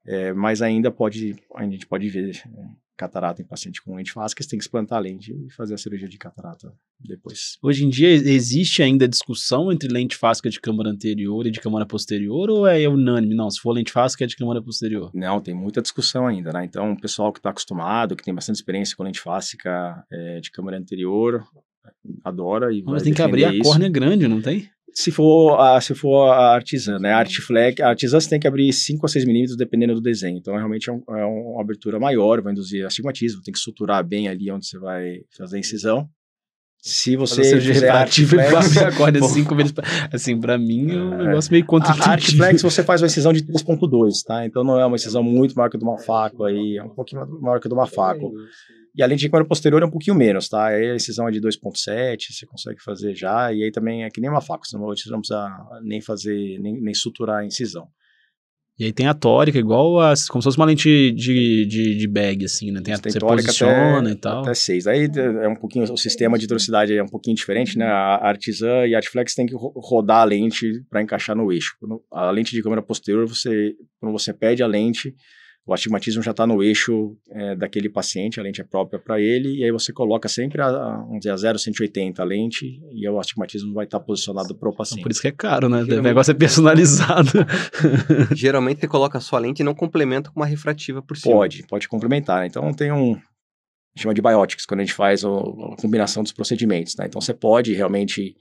É, mas ainda pode, a gente pode ver é, catarata em paciente com lente você tem que explantar a lente e fazer a cirurgia de catarata depois. Hoje em dia existe ainda discussão entre lente fásica é de câmara anterior e de câmara posterior ou é unânime? Não, se for lente fásica, é de câmara posterior. Não, tem muita discussão ainda, né? Então, o pessoal que está acostumado, que tem bastante experiência com lente fásica é, de câmara anterior, adora e Mas tem que abrir isso. a córnea grande, não tem? Se for, a, se for a né? A Artiflex, a você tem que abrir 5 a 6 milímetros dependendo do desenho. Então, realmente é, um, é, uma abertura maior, vai induzir astigmatismo, tem que suturar bem ali onde você vai fazer a incisão. Se você fizer artiflex, você acorda pô, cinco vezes. assim, pra mim, é um é. negócio meio contraintuitivo. A artiflex você faz uma incisão de 3.2, tá? Então não é uma é incisão muito maior que de uma faca aí, né? é um pouquinho maior que de uma faca. E a lente de câmera posterior é um pouquinho menos, tá? Aí a incisão é de 2.7, você consegue fazer já. E aí também é que nem uma faca, você não precisa nem fazer, nem, nem suturar a incisão. E aí tem a tórica, igual a, como se fosse uma lente de, de, de bag, assim, né? Tem a tem você posiciona até, e tal. Até seis. Aí é, é um pouquinho, o sistema de velocidade é um pouquinho diferente, né? A Artisan e a Artflex tem que rodar a lente para encaixar no eixo. A lente de câmera posterior, você, quando você pede a lente, o astigmatismo já está no eixo é, daquele paciente, a lente é própria para ele, e aí você coloca sempre a, a, vamos a lente e o astigmatismo vai estar tá posicionado para o então, paciente. Então, por isso que é caro, né? Geralmente, o negócio é personalizado. Geralmente você coloca a sua lente e não complementa com uma refrativa por cima. Pode, pode complementar. Então tem um, chama de bióticos, quando a gente faz a, a combinação dos procedimentos. Né? Então você pode realmente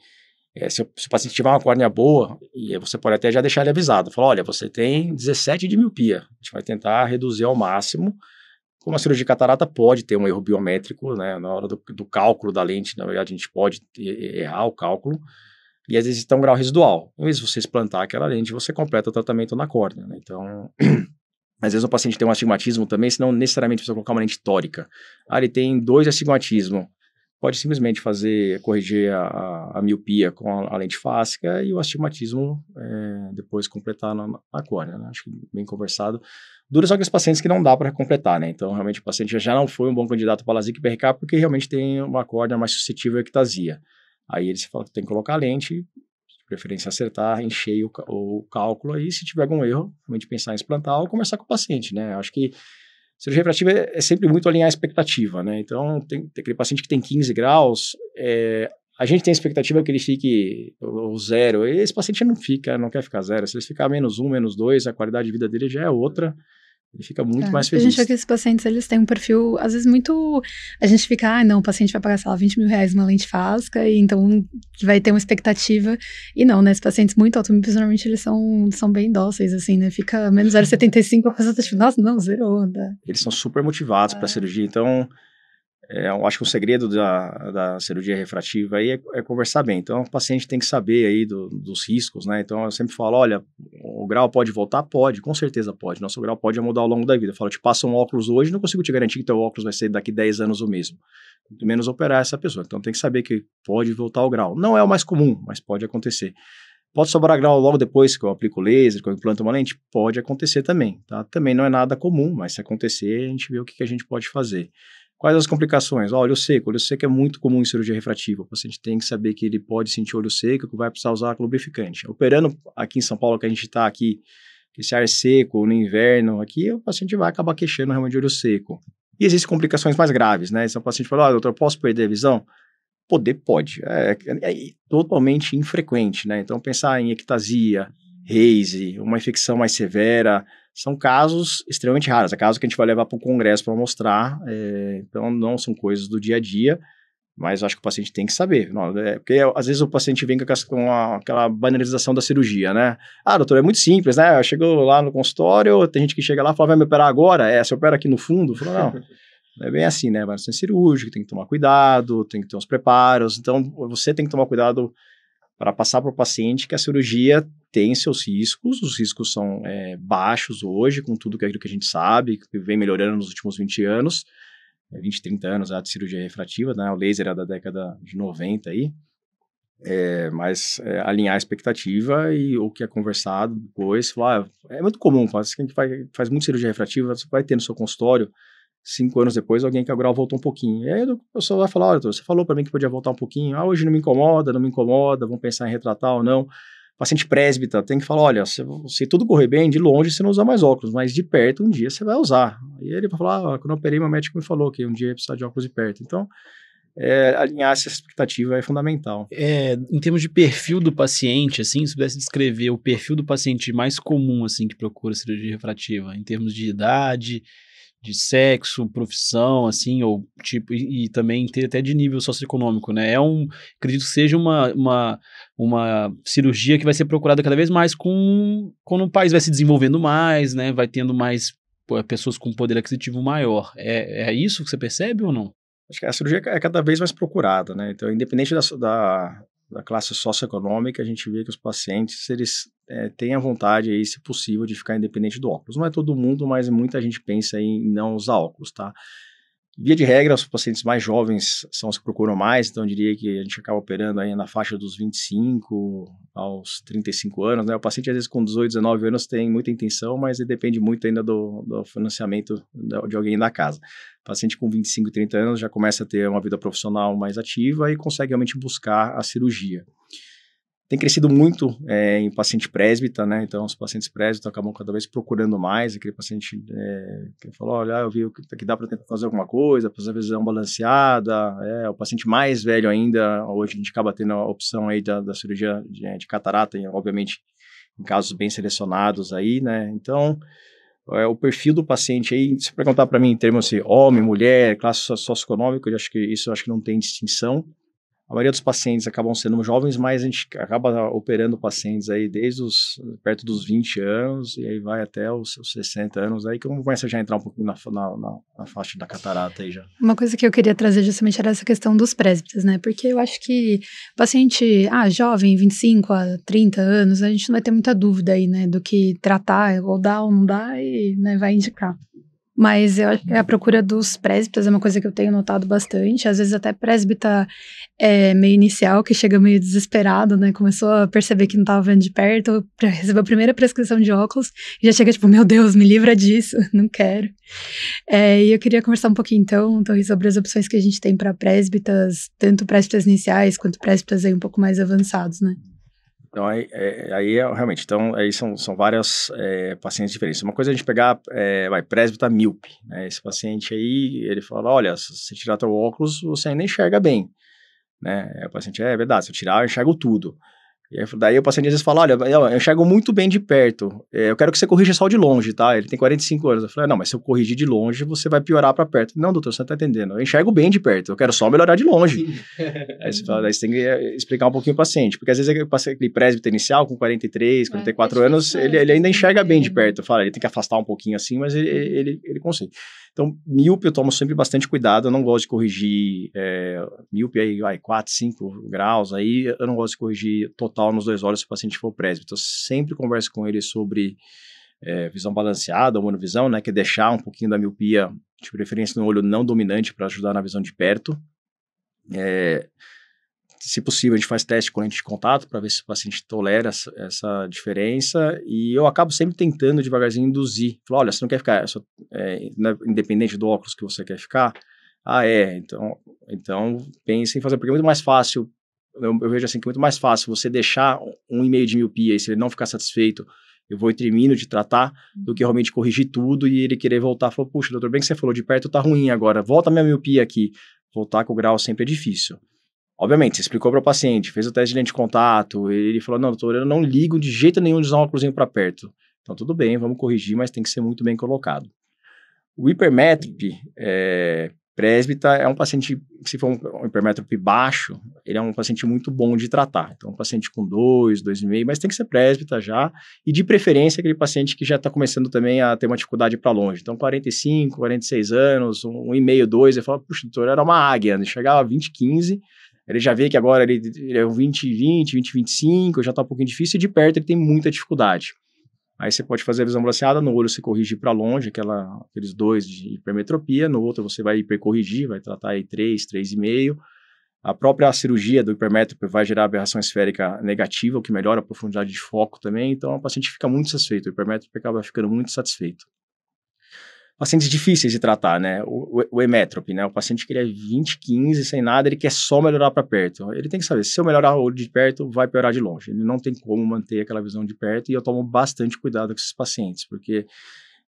é, se, se, o paciente tiver uma córnea boa, e você pode até já deixar ele avisado. Falar, olha, você tem 17 de miopia. A gente vai tentar reduzir ao máximo. Como a cirurgia de catarata pode ter um erro biométrico, né? Na hora do, do cálculo da lente, na verdade, a gente pode errar o cálculo. E às vezes está um grau residual. às vezes você explantar aquela lente, você completa o tratamento na córnea. Né? Então, às vezes o paciente tem um astigmatismo também, se não necessariamente precisa colocar uma lente tórica. Ah, ele tem dois astigmatismos pode simplesmente fazer, corrigir a, a, a miopia com a, a, lente fásica e o astigmatismo é, depois completar na, na córnea, né? Acho que bem conversado. Dura só que os pacientes que não dá para completar, né? Então, realmente, o paciente já não foi um bom candidato para LASIK e PRK porque realmente tem uma córnea mais suscetível à ectasia. Aí eles falam que tem que colocar a lente, de preferência acertar, encher o, o cálculo aí, se tiver algum erro, realmente pensar em implantar ou conversar com o paciente, né? Acho que Cirurgia refrativa é, é, sempre muito alinhar a expectativa, né? Então, tem, tem aquele paciente que tem 15 graus, é, a gente tem a expectativa que ele fique o zero. E esse paciente não fica, não quer ficar zero. Se ele ficar menos um, menos dois, a qualidade de vida dele já é outra. Ele fica muito é, mais feliz. A gente vê que esses pacientes, eles têm um perfil, às vezes, muito... A gente fica, ah, não, o paciente vai pagar, sei lá, 20 mil reais uma lente fásica, e então vai ter uma expectativa. E não, né? Esses pacientes muito altamente normalmente, eles são, são bem dóceis, assim, né? Fica menos 0,75, a pessoa tá tipo, nossa, não, zerou. Né? Eles são super motivados é. pra cirurgia, então... É, eu acho que o segredo da, da cirurgia refrativa aí é, é, conversar bem. Então, o paciente tem que saber aí do, dos riscos, né? Então, eu sempre falo, olha, o grau pode voltar? Pode, com certeza pode. Nosso grau pode mudar ao longo da vida. Eu falo, te passa um óculos hoje, não consigo te garantir que teu óculos vai ser daqui 10 anos o mesmo. Muito menos operar essa pessoa. Então, tem que saber que pode voltar ao grau. Não é o mais comum, mas pode acontecer. Pode sobrar grau logo depois que eu aplico laser, que eu implanto uma lente? Pode acontecer também, tá? Também não é nada comum, mas se acontecer, a gente vê o que, que a gente pode fazer. Quais as complicações? Ó, olho seco. Olho seco é muito comum em cirurgia refrativa. O paciente tem que saber que ele pode sentir olho seco, que vai precisar usar lubrificante. Operando aqui em São Paulo, que a gente está aqui, esse ar é seco no inverno aqui, o paciente vai acabar queixando realmente de olho seco. E existem complicações mais graves, né? Se o paciente fala, doutor, posso perder a visão? Poder pode. É, é, é totalmente infrequente, né? Então, pensar em ectasia, reise, uma infecção mais severa, são casos extremamente raros, é casos que a gente vai levar para o congresso para mostrar, é, então não são coisas do dia a dia, mas acho que o paciente tem que saber, não, é, porque às vezes o paciente vem com, a, com a, aquela banalização da cirurgia, né? Ah, doutor, é muito simples, né? Chegou lá no consultório, tem gente que chega lá e fala, vai me operar agora? É, você opera aqui no fundo? Falo, não. É bem assim, né? Vai ser cirúrgico, tem que tomar cuidado, tem que ter uns preparos. Então, você tem que tomar cuidado para passar para o paciente que a cirurgia tem seus riscos, os riscos são é, baixos hoje, com tudo é aquilo que a gente sabe, que vem melhorando nos últimos 20 anos, 20, é, 30 anos a de cirurgia refrativa, né? o laser é da década de 90 aí, é, mas é, alinhar a expectativa e o que é conversado depois, falar, ah, é muito comum, faz, quem faz, faz muito cirurgia refrativa, você vai ter no seu consultório cinco anos depois, alguém que agora voltou um pouquinho. E aí o pessoal vai falar, olha, você falou para mim que podia voltar um pouquinho, ah, hoje não me incomoda, não me incomoda, vamos pensar em retratar ou não. Paciente presbita tem que falar, olha, se, se, tudo correr bem, de longe você não usa mais óculos, mas de perto um dia você vai usar. E ele vai falar, ah, quando eu operei, meu médico me falou que um dia ia precisar de óculos de perto. Então, é, alinhar essa expectativa é fundamental. É, em termos de perfil do paciente, assim, se pudesse descrever o perfil do paciente mais comum, assim, que procura cirurgia refrativa, em termos de idade, de sexo, profissão, assim, ou tipo, e, e, também ter até de nível socioeconômico, né? É um, acredito que seja uma, uma, uma cirurgia que vai ser procurada cada vez mais com, quando o país vai se desenvolvendo mais, né? Vai tendo mais pessoas com poder aquisitivo maior. É, é isso que você percebe ou não? Acho que a cirurgia é, é cada vez mais procurada, né? Então, independente da, da da classe socioeconômica, a gente vê que os pacientes eles é, têm a vontade aí, se possível, de ficar independente do óculos. Não é todo mundo, mas muita gente pensa em não usar óculos, tá? Via de regra, os pacientes mais jovens são os que procuram mais, então eu diria que a gente acaba operando aí na faixa dos 25 aos 35 anos, né? O paciente às vezes com 18, 19 anos tem muita intenção, mas ele depende muito ainda do, do financiamento de alguém da casa. O paciente com 25, 30 anos já começa a ter uma vida profissional mais ativa e consegue realmente buscar a cirurgia tem crescido muito é, em paciente presbita, né? Então, os pacientes présbita acabam cada vez procurando mais aquele paciente é, que falou, olha, eu vi que, que dá para tentar fazer alguma coisa, fazer a visão balanceada. É, o paciente mais velho ainda, hoje a gente acaba tendo a opção aí da, da cirurgia de, de, catarata, e, obviamente em casos bem selecionados aí, né? Então, é, o perfil do paciente aí, se perguntar para mim em termos de assim, homem, mulher, classe socioeconômica, eu acho que isso eu acho que não tem distinção. A maioria dos pacientes acabam sendo jovens, mas a gente acaba operando pacientes aí desde os perto dos 20 anos e aí vai até os, os 60 anos, aí que começa já a entrar um pouquinho na, na, na, na, faixa da catarata aí já. Uma coisa que eu queria trazer justamente era essa questão dos presbíteros, né? Porque eu acho que paciente, ah, jovem, 25 a 30 anos, a gente não vai ter muita dúvida aí, né, do que tratar, ou dá ou não dá e né, vai indicar mas eu, a procura dos présbitas é uma coisa que eu tenho notado bastante. Às vezes até presbita é, meio inicial, que chega meio desesperado, né? Começou a perceber que não estava vendo de perto, recebeu a primeira prescrição de óculos, e já chega tipo, meu Deus, me livra disso, não quero. É, e eu queria conversar um pouquinho então, sobre as opções que a gente tem para presbitas, tanto presbitas iniciais quanto presbitas aí um pouco mais avançados, né? Então, aí, é, aí é, realmente, então, aí são, são várias é, pacientes diferentes. Uma coisa é a gente pegar, é, vai, presbita míope, né? Esse paciente aí, ele fala, olha, se você tirar teu óculos, você ainda enxerga bem, né? o paciente, é, é verdade, se eu tirar, eu enxergo tudo. E aí, daí o paciente às vezes fala, olha, eu enxergo muito bem de perto, é, eu quero que você corrija só de longe, tá? Ele tem 45 anos. Eu falei, ah, não, mas se eu corrigir de longe, você vai piorar para perto. Não, doutor, você não tá entendendo. Eu enxergo bem de perto, eu quero só melhorar de longe. aí, você fala, daí você tem que eh, explicar um pouquinho o paciente, porque às vezes aquele presbítero inicial com 43, 44 é, é anos, é ele, ele ainda enxerga bem de né? perto. Fala, ele tem que afastar um pouquinho assim, mas ele, ele, ele consegue. Então, míope eu tomo sempre bastante cuidado, eu não gosto de corrigir é, míope aí, vai, 4, 5 graus, aí eu não gosto de corrigir total nos dois olhos se o paciente for presbito. Eu então, sempre converso com ele sobre é, visão balanceada, ou monovisão, né, que é deixar um pouquinho da miopia, de preferência no olho não dominante para ajudar na visão de perto. É, se possível, a gente faz teste com lente de contato para ver se o paciente tolera essa, essa, diferença. E eu acabo sempre tentando devagarzinho induzir. Falar, olha, você não quer ficar é só, é, né, independente do óculos que você quer ficar? Ah, é. Então, então pense em fazer, porque é muito mais fácil. Eu, eu vejo assim que é muito mais fácil você deixar um e-mail de miopia e se ele não ficar satisfeito, eu vou e termino de tratar, do que uhum. realmente corrigir tudo e ele querer voltar. falar: puxa, doutor, bem que você falou de perto, tá ruim agora, volta minha miopia aqui. Voltar com o grau sempre é difícil. Obviamente, você explicou para o paciente, fez o teste de lente de contato, ele falou: não, doutor, eu não ligo de jeito nenhum de usar um óculosinho para perto. Então, tudo bem, vamos corrigir, mas tem que ser muito bem colocado. O hipermétrope é, presbita é um paciente, se for um, um hipermétrope baixo, ele é um paciente muito bom de tratar. Então, um paciente com 2, 2,5, mas tem que ser presbita já. E de preferência, aquele paciente que já está começando também a ter uma dificuldade para longe. Então, 45, 46 anos, 1,5, um, 2, um ele fala, puxa, doutor, era uma águia, ele né, chegava a 20, 15, ele já vê que agora ele, ele é o 20-20, 20-25, já está um pouquinho difícil, e de perto ele tem muita dificuldade. Aí você pode fazer a visão balanceada, no olho você corrige para longe, aquela, aqueles dois de hipermetropia, no outro você vai hipercorrigir, vai tratar aí 3, 3,5. A própria cirurgia do hipermétrope vai gerar aberração esférica negativa, o que melhora a profundidade de foco também, então o paciente fica muito satisfeito, o hipermétrope acaba ficando muito satisfeito pacientes difíceis de tratar, né? O, o, o emétrope, né? O paciente que ele é 20, 15, sem nada, ele quer só melhorar para perto. Ele tem que saber, se eu melhorar o olho de perto, vai piorar de longe. Ele não tem como manter aquela visão de perto e eu tomo bastante cuidado com esses pacientes, porque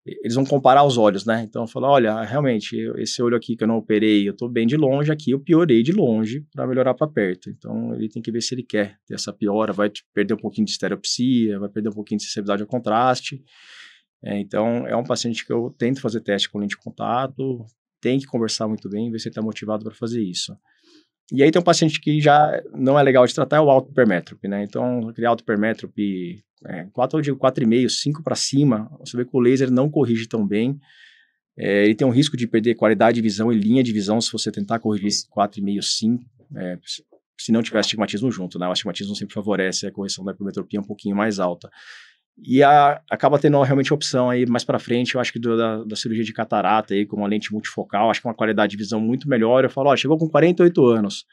eles vão comparar os olhos, né? Então, eu falo, olha, realmente, esse olho aqui que eu não operei, eu tô bem de longe, aqui eu piorei de longe para melhorar para perto. Então, ele tem que ver se ele quer ter essa piora, vai perder um pouquinho de estereopsia, vai perder um pouquinho de sensibilidade ao contraste. É, então, é um paciente que eu tento fazer teste com lente de contato, tem que conversar muito bem, ver se ele está motivado para fazer isso. E aí tem um paciente que já não é legal de tratar, é o autopermétrope, né? Então, aquele autopermétrope, é, 4, eu digo 4,5, 5 para cima, você vê que o laser não corrige tão bem. É, ele tem um risco de perder qualidade de visão e linha de visão se você tentar corrigir 4,5, 5, é, se não tiver astigmatismo junto, né? O astigmatismo sempre favorece a correção da hipermetropia um pouquinho mais alta. E a, acaba tendo realmente opção aí mais para frente, eu acho que do, da, da, cirurgia de catarata aí, com uma lente multifocal, acho que é uma qualidade de visão muito melhor. Eu falo, ó, chegou com 48 anos,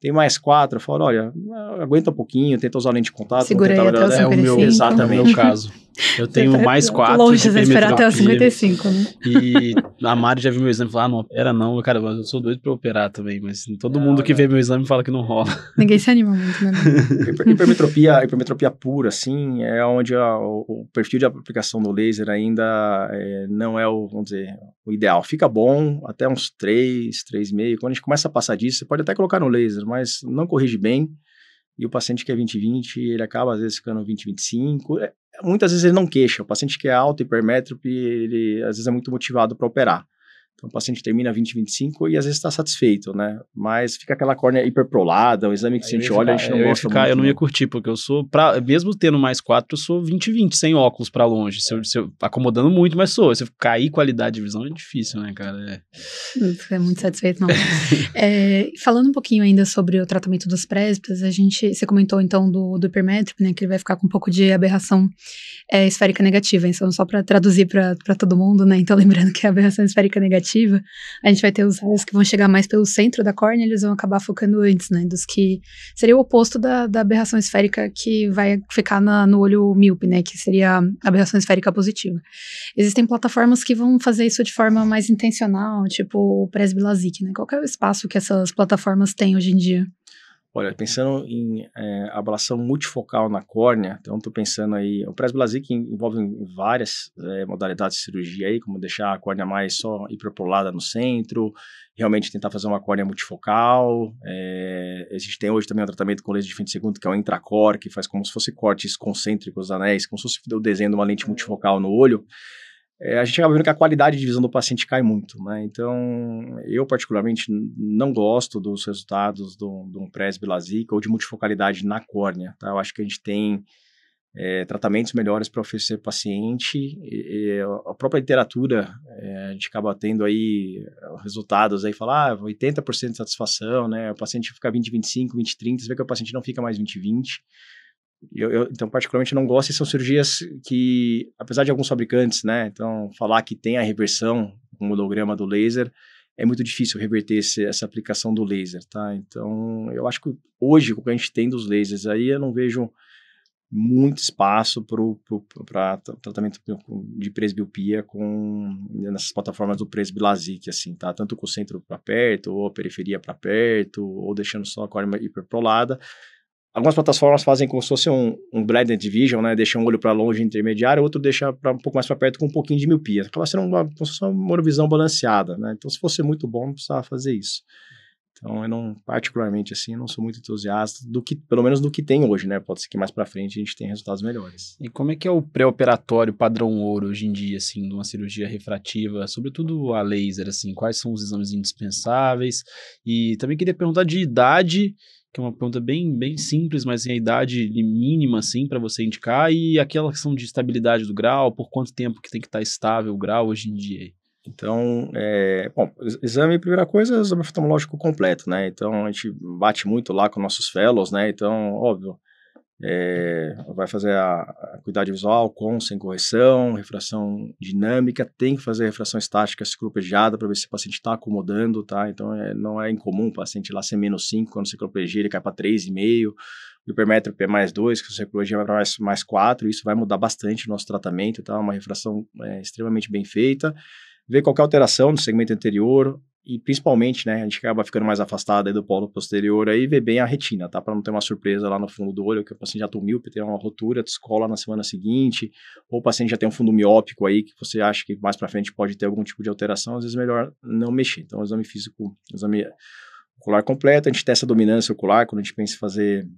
tem mais quatro, eu falo, olha, aguenta um pouquinho, tenta usar o lente de contato. Segura aí até o 55. É meu, exatamente. Né? o meu caso. Eu tenho tá mais quatro. Longe de esperar até os 55, né? E a Mari já viu meu exame e falou, ah, não, era não, cara, eu sou doido pra operar também, mas todo mundo que vê meu exame fala que não rola. Ninguém se anima muito, né? hipermetropia, hipermetropia pura, assim, é onde a, o, o, perfil de aplicação do laser ainda é, não é o, vamos dizer, o ideal. Fica bom até uns 3, 3,5. Quando a gente começa a passar disso, você pode até colocar no laser, mas não corrige bem. E o paciente que é 20-20, ele acaba às vezes ficando 20-25. É, muitas vezes ele não queixa. O paciente que é alto, hipermétrope, ele às vezes é muito motivado para operar. Então, o paciente termina 20, 25 e às vezes está satisfeito, né? Mas fica aquela córnea hiperprolada, um exame que a gente ficar, olha, a gente não gosta ficar, muito, Eu não ia né? curtir, porque eu sou, pra, mesmo tendo mais quatro, eu sou 20, 20, sem óculos para longe. Se eu, se eu, acomodando muito, mas sou. Se eu cair qualidade de visão é difícil, né, cara? É. Não é muito satisfeito, não. é, falando um pouquinho ainda sobre o tratamento dos présbitas, a gente, você comentou então do, do hipermétrico, né, que ele vai ficar com um pouco de aberração é, esférica negativa. Então, só para traduzir para todo mundo, né? Então, lembrando que a aberração é esférica negativa a gente vai ter os raios que vão chegar mais pelo centro da córnea, eles vão acabar focando antes, né? Dos que seria o oposto da, da aberração esférica que vai ficar na, no olho míope, né? Que seria a aberração esférica positiva. Existem plataformas que vão fazer isso de forma mais intencional, tipo o presbilazic, né? Qual é o espaço que essas plataformas têm hoje em dia? Olha, pensando em é, ablação multifocal na córnea, então estou pensando aí, o presbulasic envolve várias é, modalidades de cirurgia aí, como deixar a córnea mais só hiperpolada no centro, realmente tentar fazer uma córnea multifocal, é, existe hoje também um tratamento com lente de fim de segundo, que é o intracor, que faz como se fosse cortes concêntricos, anéis, como se fosse o desenho de uma lente multifocal no olho, é, a gente acaba vendo que a qualidade de visão do paciente cai muito, né? Então, eu particularmente não gosto dos resultados do, do presbilasic ou de multifocalidade na córnea, tá? Eu acho que a gente tem é, tratamentos melhores para oferecer paciente. E, e a própria literatura, é, a gente acaba tendo aí é, resultados aí, falar ah, 80% de satisfação, né? O paciente fica 20, 25, 20, 30, você vê que o paciente não fica mais 20, 20. Eu, eu, então, particularmente, não gosto. E são cirurgias que, apesar de alguns fabricantes, né? Então, falar que tem a reversão com o holograma do laser, é muito difícil reverter esse, essa aplicação do laser, tá? Então, eu acho que hoje, com o que a gente tem dos lasers aí, eu não vejo muito espaço para tratamento de presbiopia com né, nessas plataformas do presbilasic, assim, tá? Tanto com o centro para perto, ou a periferia para perto, ou deixando só a córnea hiperprolada. Algumas plataformas fazem como se fosse um, um blended vision, né? Deixa um olho para longe intermediário, outro deixa para um pouco mais para perto com um pouquinho de miopia. Acaba sendo uma, como se fosse uma visão balanceada, né? Então, se fosse muito bom, não precisava fazer isso. Então, eu não, particularmente assim, não sou muito entusiasta do que, pelo menos do que tem hoje, né? Pode ser que mais para frente a gente tenha resultados melhores. E como é que é o pré-operatório padrão ouro hoje em dia, assim, de uma cirurgia refrativa, sobretudo a laser, assim, quais são os exames indispensáveis? E também queria perguntar de idade que é uma pergunta bem, bem simples, mas em a idade mínima, assim, para você indicar, e aquela questão de estabilidade do grau, por quanto tempo que tem que estar tá estável o grau hoje em dia? Então, é, bom, exame, primeira coisa, exame oftalmológico completo, né? Então, a gente bate muito lá com nossos fellows, né? Então, óbvio, é, vai fazer a, a cuidado visual com, sem correção, refração dinâmica, tem que fazer refração estática ciclopejada para ver se o paciente está acomodando, tá? Então, é, não é incomum o paciente lá ser menos 5, quando ciclopegia ele cai para 3,5, o hipermetro p é mais 2, que a ciclopejia vai para mais, mais 4, isso vai mudar bastante o nosso tratamento, tá? Uma refração é, extremamente bem feita ver qualquer alteração no segmento anterior, e principalmente, né, a gente acaba ficando mais afastado do polo posterior aí, vê bem a retina, tá? Para não ter uma surpresa lá no fundo do olho, que o paciente já tomou tá míope, tem uma rotura, descola na semana seguinte, ou o paciente já tem um fundo miópico aí, que você acha que mais para frente pode ter algum tipo de alteração, às vezes é melhor não mexer. Então, exame físico, exame ocular completo, a gente testa a dominância ocular, quando a gente pensa em fazer,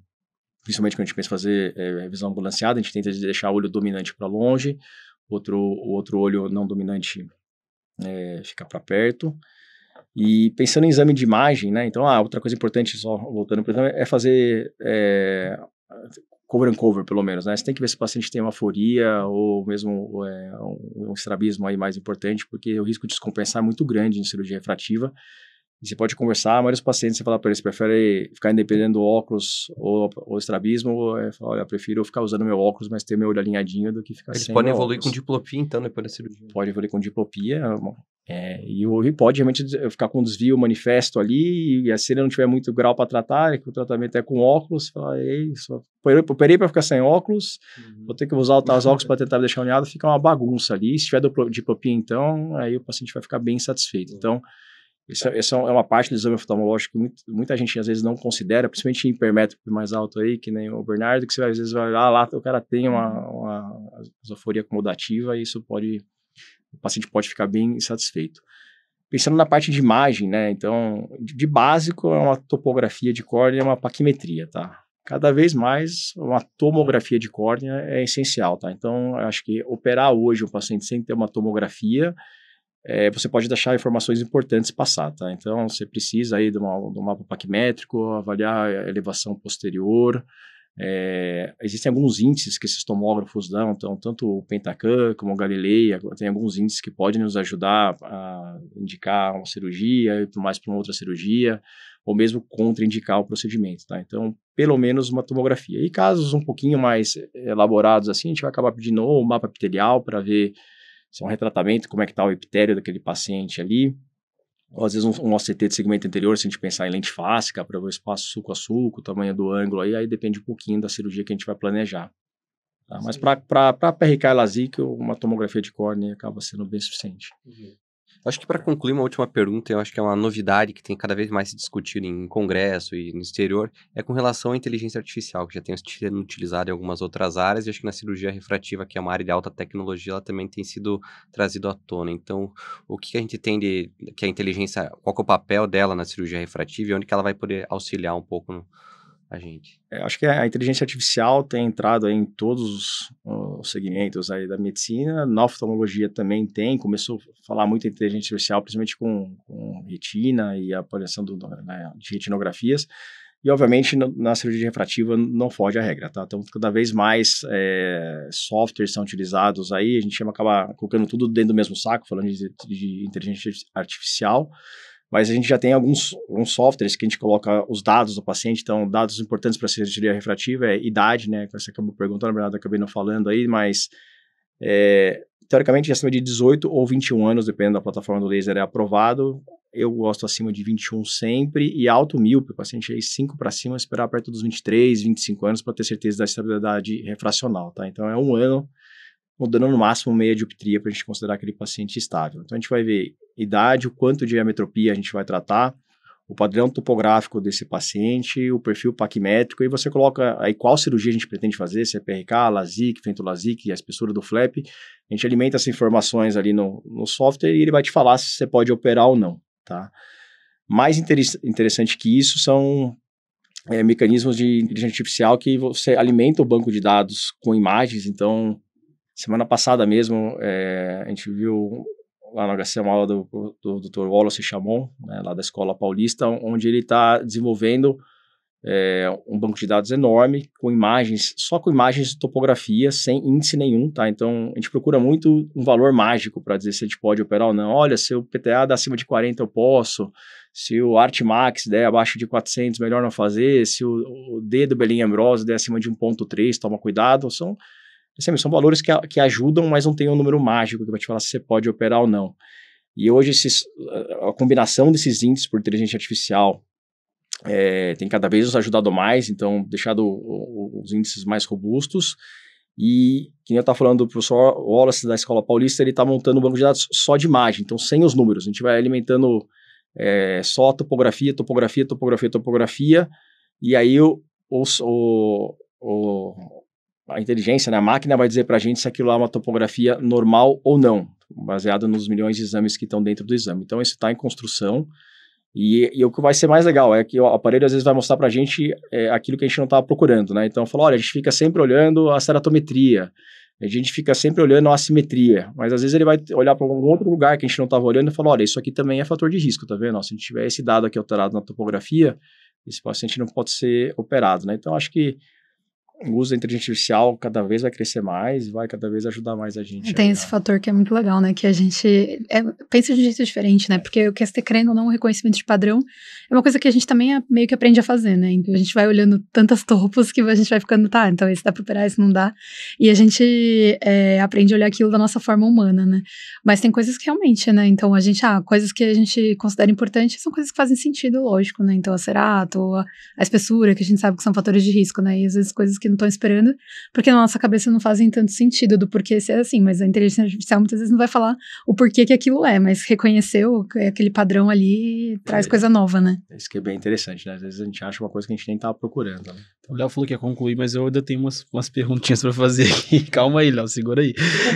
principalmente quando a gente pensa em fazer é, revisão ambulanceada, a gente tenta deixar o olho dominante para longe, outro, o outro olho não dominante é, eh, fica para perto, e pensando em exame de imagem, né? Então, ah, outra coisa importante, só voltando para o exame, é fazer é, cover and cover, pelo menos, né? Você tem que ver se o paciente tem uma aforia ou mesmo é, um, estrabismo aí mais importante, porque o risco de descompensar é muito grande em cirurgia refrativa. E você pode conversar, a maioria dos pacientes, você fala para eles, prefere ficar independente do óculos ou, ou estrabismo, ou é, fala, olha, eu prefiro ficar usando meu óculos, mas ter meu olho alinhadinho do que ficar eles sem Eles podem evoluir óculos. com diplopia, então, depois da cirurgia? Pode evoluir com diplopia, é é, e, pode realmente ficar com um desvio manifesto ali, e se ele não tiver muito grau para tratar, que o tratamento é com óculos, fala, ei, só operei para ficar sem óculos, uhum. vou ter que usar os óculos para tentar deixar unhado, fica uma bagunça ali. Se tiver diplopia, então, aí o paciente vai ficar bem satisfeito. Uhum. Então, essa, essa, é, é, é uma parte do exame oftalmológico que muita gente às vezes não considera, principalmente em hipermétrico mais alto aí, que nem o Bernardo, que você às vezes vai lá, lá o cara tem uma, uhum. uma, uma acomodativa e isso pode o paciente pode ficar bem insatisfeito. Pensando na parte de imagem, né? Então, de básico é uma topografia de córnea, é uma paquimetria, tá? Cada vez mais uma tomografia de córnea é essencial, tá? Então, acho que operar hoje um paciente sem ter uma tomografia, é, você pode deixar informações importantes passar, tá? Então, você precisa aí de, uma, de um mapa paquimétrico, avaliar a elevação posterior, é, existem alguns índices que esses tomógrafos dão, então, tanto o Pentacan como o Galilei, tem alguns índices que podem nos ajudar a indicar uma cirurgia, e mais para uma outra cirurgia, ou mesmo contraindicar o procedimento, tá? Então, pelo menos uma tomografia. E casos um pouquinho mais eh, elaborados assim, a gente vai acabar pedindo ou um mapa epitelial para ver se é um retratamento, como é que está o epitélio daquele paciente ali, ou às vezes um, um OCT de segmento anterior, se a gente pensar em lente fásica para ver o espaço suco a suco, o tamanho do ângulo, aí, aí depende um pouquinho da cirurgia que a gente vai planejar. Tá? Mas para PRK e LASIK, uma tomografia de córnea acaba sendo bem suficiente. Uhum. Acho que para concluir uma última pergunta, eu acho que é uma novidade que tem cada vez mais se discutido em congresso e no exterior, é com relação à inteligência artificial, que já tem sido utilizada em algumas outras áreas, e acho que na cirurgia refrativa, que é uma área de alta tecnologia, ela também tem sido trazida à tona. Então, o que a gente tem de que a inteligência, qual é o papel dela na cirurgia refrativa e onde que ela vai poder auxiliar um pouco no, a gente? É, acho que a inteligência artificial tem entrado em todos os segmentos aí da medicina, na oftalmologia também tem, começou a falar muito em inteligência artificial, principalmente com, com retina e a aparição do, né, de retinografias, e obviamente na cirurgia refrativa não foge a regra, tá? Então cada vez mais é, softwares são utilizados aí, a gente chama, acaba colocando tudo dentro do mesmo saco, falando de, de inteligência artificial, mas a gente já tem alguns, alguns softwares que a gente coloca os dados do paciente, então dados importantes para a cirurgia refrativa é idade, né, que você acabou perguntando, na verdade acabei não falando aí, mas é, teoricamente acima de 18 ou 21 anos, dependendo da plataforma do laser, é aprovado, eu gosto acima de 21 sempre e alto míope, o paciente aí 5 para cima, esperar perto dos 23, 25 anos para ter certeza da estabilidade refracional, tá? Então é um ano rodando no máximo meia dioptria para a gente considerar aquele paciente estável. Então a gente vai ver idade, o quanto de ametropia a gente vai tratar, o padrão topográfico desse paciente, o perfil paquimétrico, e você coloca aí qual cirurgia a gente pretende fazer, se é PRK, LASIK, fentolasic, a espessura do flap. A gente alimenta essas informações ali no, no software e ele vai te falar se você pode operar ou não, tá? Mais interessante que isso são é, mecanismos de inteligência artificial que você alimenta o banco de dados com imagens, então Semana passada mesmo, é, a gente viu lá na HC uma aula do, do, do Dr. Wallace Chamon, né, lá da Escola Paulista, onde ele está desenvolvendo é, um banco de dados enorme, com imagens, só com imagens de topografia, sem índice nenhum, tá? Então, a gente procura muito um valor mágico para dizer se a gente pode operar ou não. Olha, se o PTA dá acima de 40, eu posso. Se o Artmax der abaixo de 400, melhor não fazer. Se o, o D do Belém Ambrose der acima de 1.3, toma cuidado. São Assim, são valores que, que ajudam, mas não tem um número mágico que vai te falar se você pode operar ou não. E hoje esses, a combinação desses índices por inteligência artificial é, tem cada vez nos ajudado mais, então deixado o, o, os índices mais robustos. E quem eu estava falando, o professor Wallace da Escola Paulista, ele está montando um banco de dados só de imagem, então sem os números. A gente vai alimentando é, só topografia, topografia, topografia, topografia, e aí o, o, o, a inteligência, né, a máquina vai dizer para a gente se aquilo lá é uma topografia normal ou não, baseada nos milhões de exames que estão dentro do exame. Então, esse está em construção. E, e, o que vai ser mais legal é que o aparelho às vezes vai mostrar para a gente é, aquilo que a gente não estava procurando, né? Então, falou, olha, a gente fica sempre olhando a ceratometria, a gente fica sempre olhando a assimetria, mas às vezes ele vai olhar para um outro lugar que a gente não estava olhando e falar, olha, isso aqui também é fator de risco, tá vendo? se a gente tiver esse dado aqui alterado na topografia, esse paciente não pode ser operado, né? Então, acho que o uso da inteligência artificial cada vez vai crescer mais, vai cada vez ajudar mais a gente. Tem a esse fator que é muito legal, né? Que a gente é, pensa de um jeito diferente, né? Porque o que é ser crendo ou não, o reconhecimento de padrão é uma coisa que a gente também é, meio que aprende a fazer, né? Então a gente vai olhando tantas topos que a gente vai ficando, tá, então esse dá pra operar, esse não dá. E a gente é, aprende a olhar aquilo da nossa forma humana, né? Mas tem coisas que realmente, né? Então a gente, ah, coisas que a gente considera importantes são coisas que fazem sentido, lógico, né? Então a cerato, a, a espessura, que a gente sabe que são fatores de risco, né? E às vezes coisas que que não estão esperando, porque na nossa cabeça não fazem tanto sentido do porquê ser assim, mas a inteligência artificial muitas vezes não vai falar o porquê que aquilo é, mas reconheceu é aquele padrão ali e traz é, coisa nova, né? É isso que é bem interessante, né? Às vezes a gente acha uma coisa que a gente nem estava procurando, né? O Léo falou que ia concluir, mas eu ainda tenho umas, umas perguntinhas para fazer aqui. Calma aí, Léo, segura aí.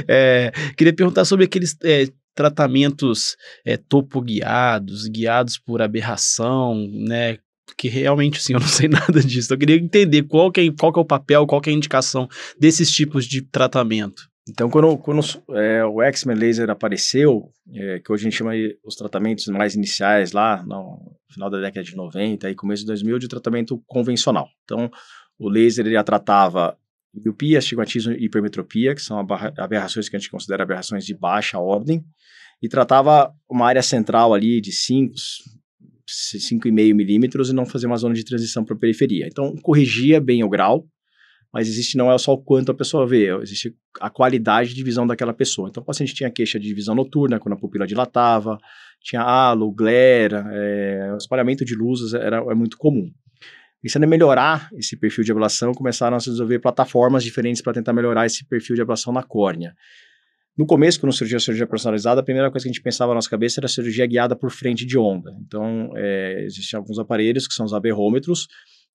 É, queria perguntar sobre aqueles é, tratamentos é, topo guiados, guiados por aberração, né? que realmente, assim, eu não sei nada disso. Eu queria entender qual que é, qual que é o papel, qual que é a indicação desses tipos de tratamento. Então, quando, quando é, o X-Men Laser apareceu, é, que hoje a gente chama os tratamentos mais iniciais lá no final da década de 90 e começo de 2000, de tratamento convencional. Então, o laser ele tratava miopia, astigmatismo e hipermetropia, que são aberrações que a gente considera aberrações de baixa ordem, e tratava uma área central ali de 5, 5,5 milímetros e não fazer uma zona de transição para a periferia. Então, corrigia bem o grau, mas existe não é só o quanto a pessoa vê, é, existe a qualidade de visão daquela pessoa. Então, o paciente tinha queixa de visão noturna, quando a pupila dilatava, tinha halo, glera, é, espalhamento de luzes era, é muito comum. Pensando em melhorar esse perfil de ablação, começaram a se desenvolver plataformas diferentes para tentar melhorar esse perfil de ablação na córnea. No começo, quando surgiu a cirurgia personalizada, a primeira coisa que a gente pensava na nossa cabeça era a cirurgia guiada por frente de onda. Então, é, existem alguns aparelhos que são os aberrômetros,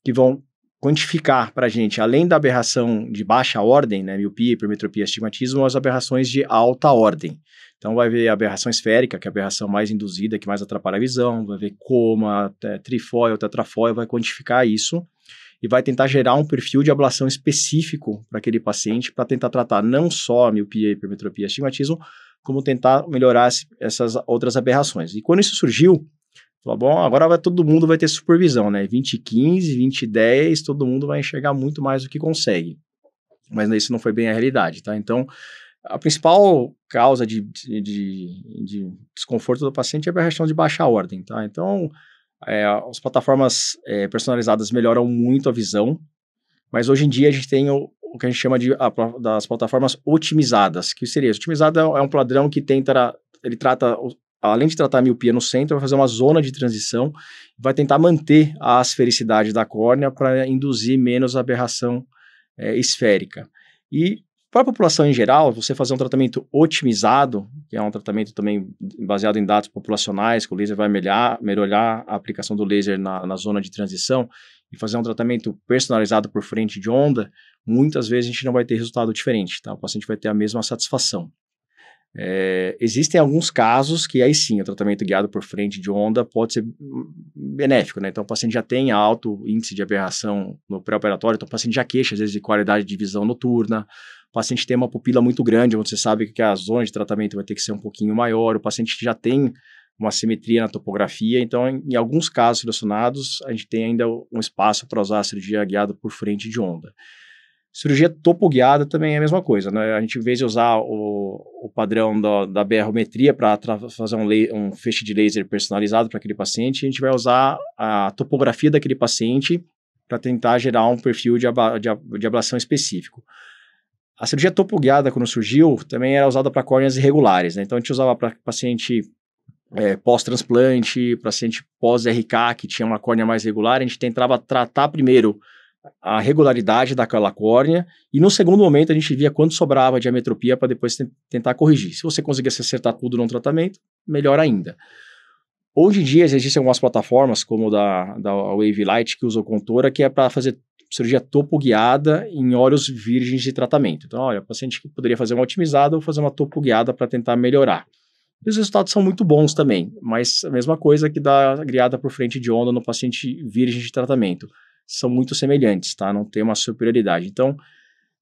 que vão quantificar para a gente, além da aberração de baixa ordem, né, miopia, hipermetropia, astigmatismo, as aberrações de alta ordem. Então, vai ver a aberração esférica, que é a aberração mais induzida, que mais atrapalha a visão, vai ver coma, trifóil, tetrafóil, vai quantificar isso e vai tentar gerar um perfil de ablação específico para aquele paciente, para tentar tratar não só a miopia, hipermetropia astigmatismo, como tentar melhorar essas outras aberrações. E quando isso surgiu, falou, bom, agora vai, todo mundo vai ter supervisão, né? 2015, 2010, todo mundo vai enxergar muito mais do que consegue. Mas isso não foi bem a realidade, tá? Então, a principal causa de, de, de, de desconforto do paciente é a aberração de baixa ordem, tá? Então, é, as plataformas é, personalizadas melhoram muito a visão, mas hoje em dia a gente tem o, o que a gente chama de a, das plataformas otimizadas, que seria otimizada é um padrão que tenta ele trata além de tratar a miopia no centro, vai fazer uma zona de transição, vai tentar manter a asfericidade da córnea para induzir menos aberração é, esférica. E para a população em geral, você fazer um tratamento otimizado, que é um tratamento também baseado em dados populacionais, que o laser vai melhorar, melhorar a aplicação do laser na, na zona de transição, e fazer um tratamento personalizado por frente de onda, muitas vezes a gente não vai ter resultado diferente, tá? O paciente vai ter a mesma satisfação. É, existem alguns casos que aí sim o tratamento guiado por frente de onda pode ser benéfico, né? Então o paciente já tem alto índice de aberração no pré-operatório, então o paciente já queixa às vezes de qualidade de visão noturna, paciente tem uma pupila muito grande, onde você sabe que a zona de tratamento vai ter que ser um pouquinho maior, o paciente já tem uma simetria na topografia, então em, alguns casos selecionados, a gente tem ainda um espaço para usar a cirurgia guiada por frente de onda. Cirurgia topoguiada também é a mesma coisa, né? A gente, em vez de usar o, o padrão da, da berrometria para fazer um, um, feixe de laser personalizado para aquele paciente, a gente vai usar a topografia daquele paciente para tentar gerar um perfil de, aba de, de ablação específico. A cirurgia topo guiada, quando surgiu, também era usada para córneas irregulares, né? Então a gente usava para paciente é, pós-transplante, paciente pós-RK, que tinha uma córnea mais regular, a gente tentava tratar primeiro a regularidade daquela córnea e no segundo momento a gente via quanto sobrava de ametropia para depois tentar corrigir. Se você conseguisse acertar tudo num tratamento, melhor ainda. Hoje em dia existem algumas plataformas, como da, da Wave Light, que usa o Contoura, que é para fazer cirurgia topo guiada em olhos virgens de tratamento. Então, olha, o paciente que poderia fazer uma otimizada ou fazer uma topo guiada para tentar melhorar. E os resultados são muito bons também, mas a mesma coisa que da guiada por frente de onda no paciente virgem de tratamento. São muito semelhantes, tá? Não tem uma superioridade. Então,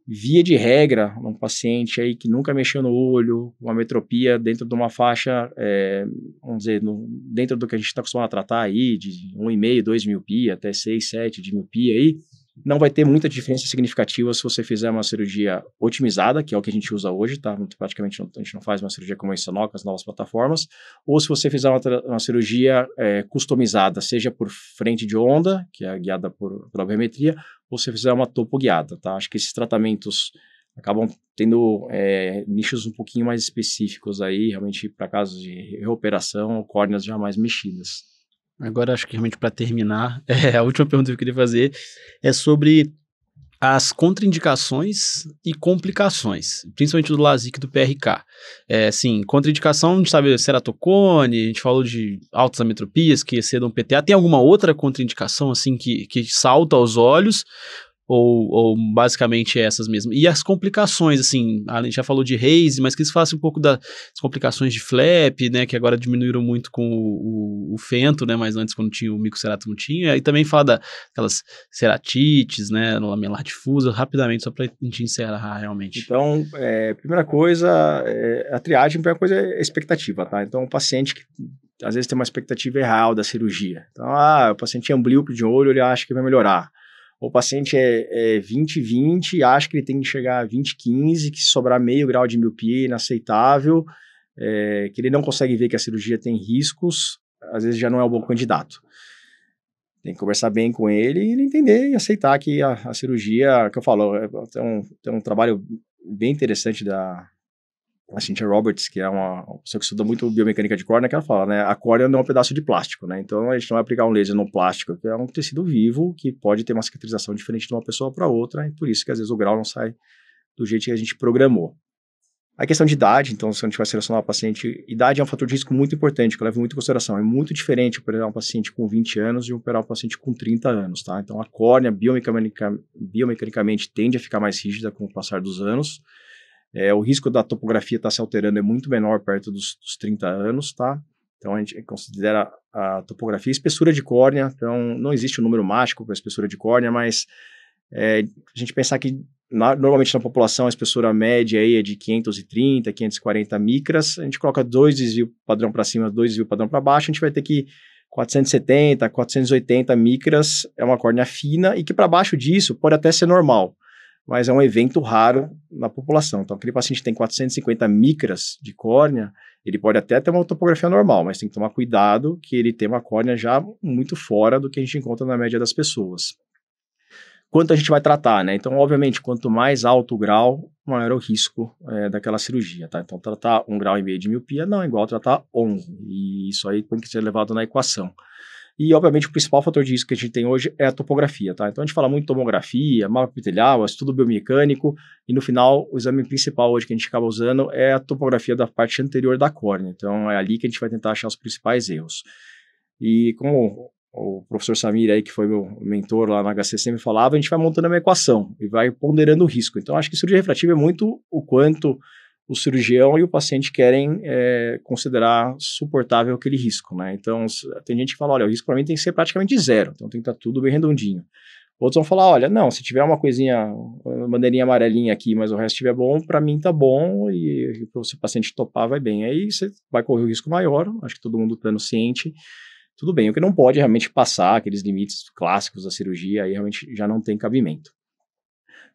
via de regra, um paciente aí que nunca mexeu no olho, uma metropia dentro de uma faixa, é, vamos dizer, no, dentro do que a gente está acostumado a tratar aí, de 1,5, 2 miopia, até 6, 7 de miopia aí, não vai ter muita diferença significativa se você fizer uma cirurgia otimizada, que é o que a gente usa hoje, tá? Praticamente não, a gente não faz uma cirurgia como a com as novas plataformas, ou se você fizer uma, uma cirurgia é, customizada, seja por frente de onda, que é guiada por, pela biometria, ou se fizer uma topo guiada, tá? Acho que esses tratamentos acabam tendo é, nichos um pouquinho mais específicos aí, realmente para casos de reoperação ou córneas já mais mexidas. Agora, acho que realmente para terminar, é, a última pergunta que eu queria fazer é sobre as contraindicações e complicações, principalmente do LASIK e do PRK. É, assim, contraindicação, a gente sabe ceratocone, a gente falou de altas ametropias que excedam PTA. Tem alguma outra contraindicação, assim, que, que salta aos olhos? Ou, ou basicamente essas mesmas? E as complicações, assim, a gente já falou de raise, mas que eles falassem um pouco das complicações de flap, né? Que agora diminuíram muito com o, o, o Fento, né? Mas antes, quando tinha o microcerato não tinha. E também fala daquelas ceratites, né? No lamelar difusa, rapidamente, só para gente encerrar realmente. Então, é, primeira coisa, é, a triagem, a primeira coisa é expectativa, tá? Então, o paciente que às vezes tem uma expectativa errada da cirurgia. Então, ah, o paciente tinha um blip de olho, ele acha que vai melhorar o paciente é, é 20-20 acho acha que ele tem que chegar a 20-15, que se sobrar meio grau de miopia é inaceitável, é, que ele não consegue ver que a cirurgia tem riscos, às vezes já não é um bom candidato. Tem que conversar bem com ele e ele entender e aceitar que a, a cirurgia, que eu falo, é, tem, um, tem um trabalho bem interessante da, a Cynthia Roberts, que é uma pessoa que estuda muito biomecânica de córnea, né, que ela fala, né? A córnea não é um pedaço de plástico, né? Então a gente não vai aplicar um laser no plástico, que é um tecido vivo que pode ter uma cicatrização diferente de uma pessoa para outra, e por isso que às vezes o grau não sai do jeito que a gente programou. A questão de idade, então, se a gente vai selecionar uma paciente, idade é um fator de risco muito importante, que eu levo muito em consideração. É muito diferente operar um paciente com 20 anos e operar um paciente com 30 anos, tá? Então, a córnea biomecanica, biomecanicamente tende a ficar mais rígida com o passar dos anos, é, o risco da topografia estar tá se alterando é muito menor perto dos, dos 30 anos, tá? Então a gente considera a topografia a espessura de córnea. Então não existe um número mágico para espessura de córnea, mas é, a gente pensar que na, normalmente na população a espessura média aí é de 530, 540 micras. A gente coloca dois desvios padrão para cima, dois desvios padrão para baixo. A gente vai ter que 470, 480 micras é uma córnea fina e que para baixo disso pode até ser normal mas é um evento raro na população. Então, aquele paciente tem 450 micras de córnea, ele pode até ter uma topografia normal, mas tem que tomar cuidado que ele tem uma córnea já muito fora do que a gente encontra na média das pessoas. Quanto a gente vai tratar, né? Então, obviamente, quanto mais alto o grau, maior o risco é, daquela cirurgia, tá? Então, tratar um grau e meio de miopia não é igual tratar 11, e isso aí tem que ser levado na equação. E, obviamente, o principal fator de risco que a gente tem hoje é a topografia, tá? Então, a gente fala muito tomografia, mapa epitelial, estudo biomecânico, e no final, o exame principal hoje que a gente acaba usando é a topografia da parte anterior da córnea. Então, é ali que a gente vai tentar achar os principais erros. E como o professor Samir aí, que foi meu mentor lá na HCCM, falava, a gente vai montando uma equação e vai ponderando o risco. Então, acho que cirurgia refrativa é muito o quanto o cirurgião e o paciente querem é, considerar suportável aquele risco, né? Então, tem gente que fala, olha, o risco para mim tem que ser praticamente zero, então tem que estar tá tudo bem redondinho. Outros vão falar, olha, não, se tiver uma coisinha, uma bandeirinha amarelinha aqui, mas o resto estiver bom, para mim tá bom e, e o o paciente topar, vai bem. Aí você vai correr o risco maior, acho que todo mundo estando ciente, tudo bem. O que não pode realmente passar aqueles limites clássicos da cirurgia, aí realmente já não tem cabimento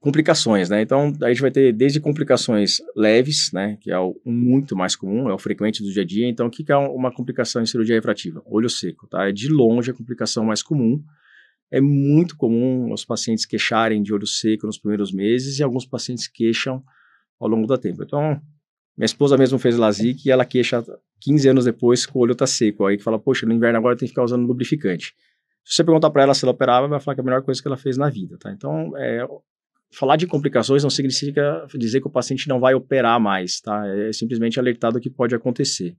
complicações, né? Então, a gente vai ter desde complicações leves, né? Que é o muito mais comum, é o frequente do dia a dia. Então, o que, é uma complicação em cirurgia refrativa? Olho seco, tá? É de longe a complicação mais comum. É muito comum os pacientes queixarem de olho seco nos primeiros meses e alguns pacientes queixam ao longo do tempo. Então, minha esposa mesmo fez LASIK e ela queixa 15 anos depois que o olho tá seco. Aí que fala, poxa, no inverno agora tem que ficar usando lubrificante. Se você perguntar para ela se ela operava, vai falar que é a melhor coisa que ela fez na vida, tá? Então, é, falar de complicações não significa dizer que o paciente não vai operar mais, tá? É simplesmente alertar do que pode acontecer.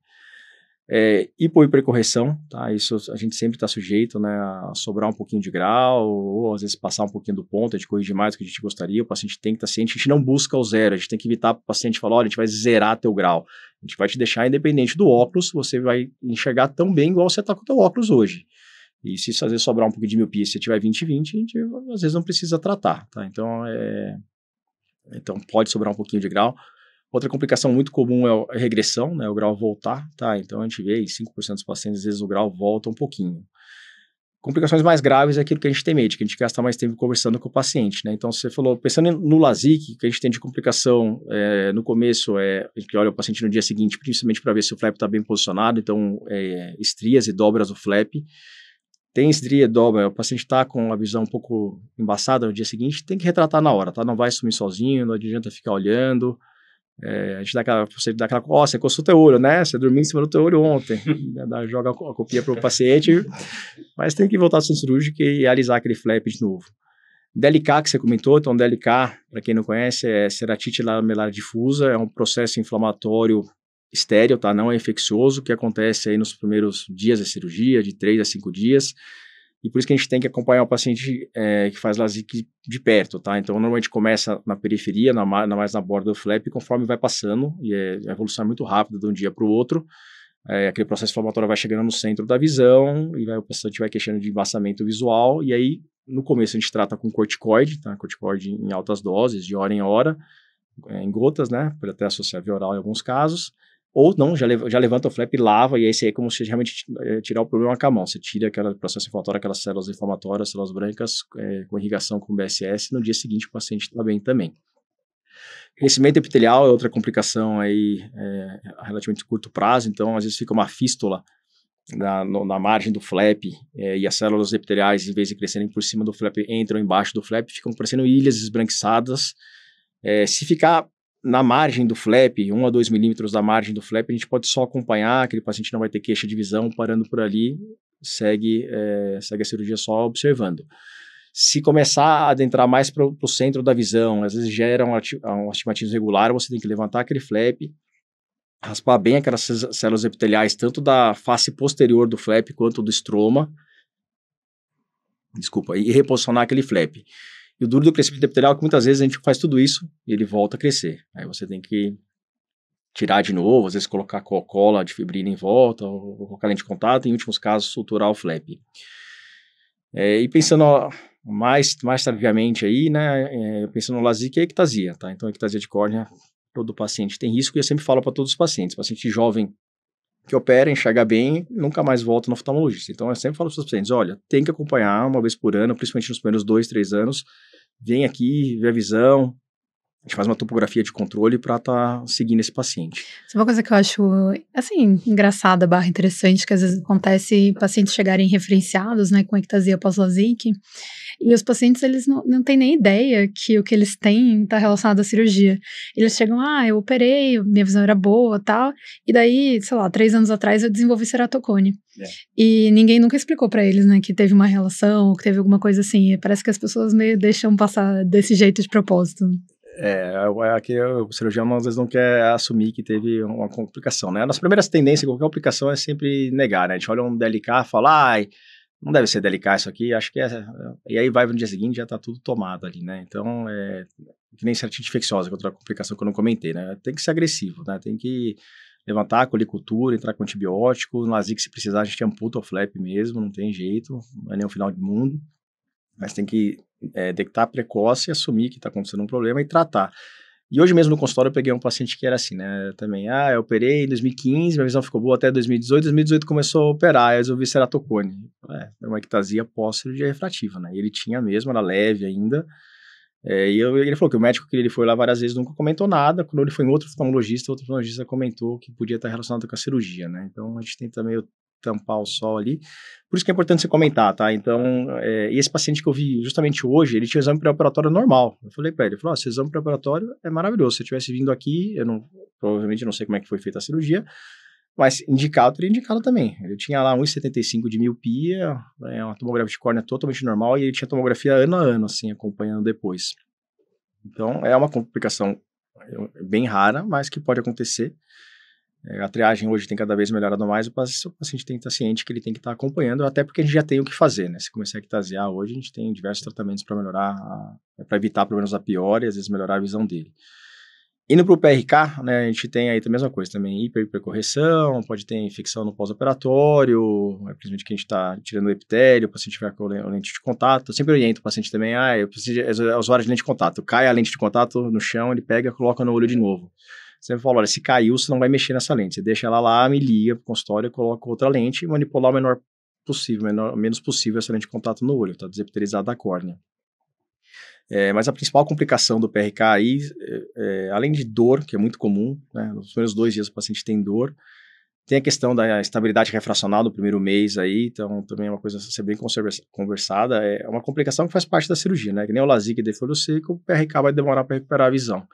É, hipo hipercorreção, tá? Isso a gente sempre está sujeito, né? A sobrar um pouquinho de grau, ou às vezes passar um pouquinho do ponto, a gente corrigir mais do que a gente gostaria, o paciente tem que estar tá ciente, a gente não busca o zero, a gente tem que evitar o paciente falar, olha, a gente vai zerar teu grau. A gente vai te deixar independente do óculos, você vai enxergar tão bem igual você está com o teu óculos hoje. E se fazer sobrar um pouco de miopia, se tiver 20 e 20, a gente às vezes não precisa tratar, tá? Então, é... então pode sobrar um pouquinho de grau. Outra complicação muito comum é a é regressão, né? O grau voltar, tá? Então a gente vê aí 5% dos pacientes, às vezes o grau volta um pouquinho. Complicações mais graves é aquilo que a gente tem medo, que a gente gasta mais tempo conversando com o paciente, né? Então você falou, pensando no LASIK, que a gente tem de complicação é, no começo, é, a gente olha o paciente no dia seguinte, principalmente para ver se o flap está bem posicionado, então é, estrias e dobras do flap tem estria dobra, o paciente está com a visão um pouco embaçada no dia seguinte, tem que retratar na hora, tá? Não vai sumir sozinho, não adianta ficar olhando. É, a gente dá aquela, você dá aquela, ó, oh, você coçou teu olho, né? Você dormiu em cima do teu olho ontem. dá, joga a copia para o paciente, mas tem que voltar ao centro cirúrgico e alisar aquele flap de novo. DLK que você comentou, então DLK, para quem não conhece, é ceratite lamelar difusa, é um processo inflamatório estéreo, tá? Não é infeccioso, que acontece aí nos primeiros dias da cirurgia, de 3 a 5 dias. E por isso que a gente tem que acompanhar o paciente é, que faz LASIK de perto, tá? Então, normalmente começa na periferia, na, mais na borda do flap, conforme vai passando, e é, a evolução é muito rápida de um dia para o outro. É, aquele processo inflamatório vai chegando no centro da visão, e vai, o paciente vai queixando de embaçamento visual, e aí, no começo, a gente trata com corticoide, tá? Corticoide em altas doses, de hora em hora, eh, em gotas, né? Pode até associar via oral em alguns casos. Ou não, já, já levanta o flap e lava, e aí você é como se realmente eh, tirar o problema com a mão. Você tira aquela processo inflamatório, aquelas células inflamatórias, células brancas, é, com irrigação com BSS, no dia seguinte o paciente está bem também. Crescimento epitelial é outra complicação aí é, a relativamente curto prazo, então às vezes fica uma fístula na, no, na margem do flap é, e as células epiteliais, em vez de crescerem por cima do flap, entram embaixo do flap, ficam parecendo ilhas esbranquiçadas. É, se ficar na margem do flap, 1 a 2 milímetros da margem do flap, a gente pode só acompanhar, aquele paciente não vai ter queixa de visão, parando por ali, segue, é, segue a cirurgia só observando. Se começar a adentrar mais para o centro da visão, às vezes gera um, um astigmatismo regular, você tem que levantar aquele flap, raspar bem aquelas células epiteliais, tanto da face posterior do flap quanto do estroma, desculpa, e reposicionar aquele flap. E o duro do crescimento epitelial é que muitas vezes a gente faz tudo isso e ele volta a crescer. Aí você tem que tirar de novo, às vezes colocar cola de fibrina em volta, ou colocar lente de contato, em últimos casos, suturar o flap. É, e pensando ó, mais, mais tardiamente aí, né, é, pensando no LASIK, é ectasia, tá? Então, a ectasia de córnea, todo paciente tem risco, e eu sempre falo para todos os pacientes, paciente jovem que opera, enxerga bem, nunca mais volta no oftalmologista. Então, eu sempre falo para os pacientes, olha, tem que acompanhar uma vez por ano, principalmente nos primeiros dois, três anos, vem aqui, vê a visão, a gente faz uma topografia de controle para estar tá seguindo esse paciente. Isso é uma coisa que eu acho, assim, engraçada, barra interessante, que às vezes acontece pacientes chegarem referenciados, né, com ectasia pós-LASIK, e os pacientes, eles não, não têm nem ideia que o que eles têm está relacionado à cirurgia. Eles chegam, ah, eu operei, minha visão era boa tal, e daí, sei lá, três anos atrás eu desenvolvi ceratocone. É. E ninguém nunca explicou para eles, né, que teve uma relação, que teve alguma coisa assim. Parece que as pessoas meio deixam passar desse jeito de propósito. É, é, que o cirurgião às vezes não quer assumir que teve uma complicação, né? A nossa primeira tendência qualquer complicação é sempre negar, né? A gente olha um DLK e fala, não deve ser DLK isso aqui, acho que é. E aí vai no dia seguinte já tá tudo tomado ali, né? Então, é que nem certidão infecciosa, que é outra complicação que eu não comentei, né? Tem que ser agressivo, né? Tem que levantar a colicultura, entrar com antibiótico, no LASIK se precisar a gente amputa o flap mesmo, não tem jeito, não é nem o final do mundo, mas tem que é, detectar precoce, assumir que está acontecendo um problema e tratar. E hoje mesmo no consultório eu peguei um paciente que era assim, né? Também, ah, eu operei em 2015, minha visão ficou boa até 2018, 2018 começou a operar, eu resolvi ceratocone. É, é, uma ectasia pós-cirurgia refrativa, né? E ele tinha mesmo, era leve ainda. É, e eu, ele falou que o médico que ele foi lá várias vezes nunca comentou nada, quando ele foi em outro oftalmologista, outro oftalmologista comentou que podia estar relacionado com a cirurgia, né? Então a gente tem também o tampar o sol ali. Por isso que é importante você comentar, tá? Então, é, esse paciente que eu vi justamente hoje, ele tinha um exame pré-operatório normal. Eu falei pra ele, ele falou, oh, esse exame pré-operatório é maravilhoso. Se eu tivesse vindo aqui, eu não, provavelmente não sei como é que foi feita a cirurgia, mas indicado, teria indicado também. Ele tinha lá 1,75 de miopia, né, uma tomografia de córnea totalmente normal e ele tinha tomografia ano a ano, assim, acompanhando depois. Então, é uma complicação é, bem rara, mas que pode acontecer. É, a triagem hoje tem cada vez melhorado mais, o paciente tem que estar tá ciente que ele tem que estar tá acompanhando, até porque a gente já tem o que fazer, né? Se começar a ectasiar hoje, a gente tem diversos tratamentos para melhorar, é, para evitar pelo menos a pior e às vezes melhorar a visão dele. Indo para o PRK, né, a gente tem aí a mesma coisa também, hiper, hipercorreção, pode ter infecção no pós-operatório, é principalmente que a gente está tirando o epitélio, o paciente vai com a lente de contato. Eu sempre oriento o paciente também, ah, eu preciso de, é usuário de lente de contato, cai a lente de contato no chão, ele pega e coloca no olho de novo. Você fala, olha, se caiu, você não vai mexer nessa lente. Você deixa ela lá, me liga pro consultório, coloca outra lente e manipular o menor possível, menor, menos possível essa lente de contato no olho, tá desepterizada da córnea. É, mas a principal complicação do PRK aí, é, é, além de dor, que é muito comum, né, nos primeiros dois dias o paciente tem dor, tem a questão da estabilidade refracional do primeiro mês aí, então também é uma coisa a ser bem conversada, é uma complicação que faz parte da cirurgia, né? Que nem o LASIK e seco, o PRK vai demorar para recuperar a visão.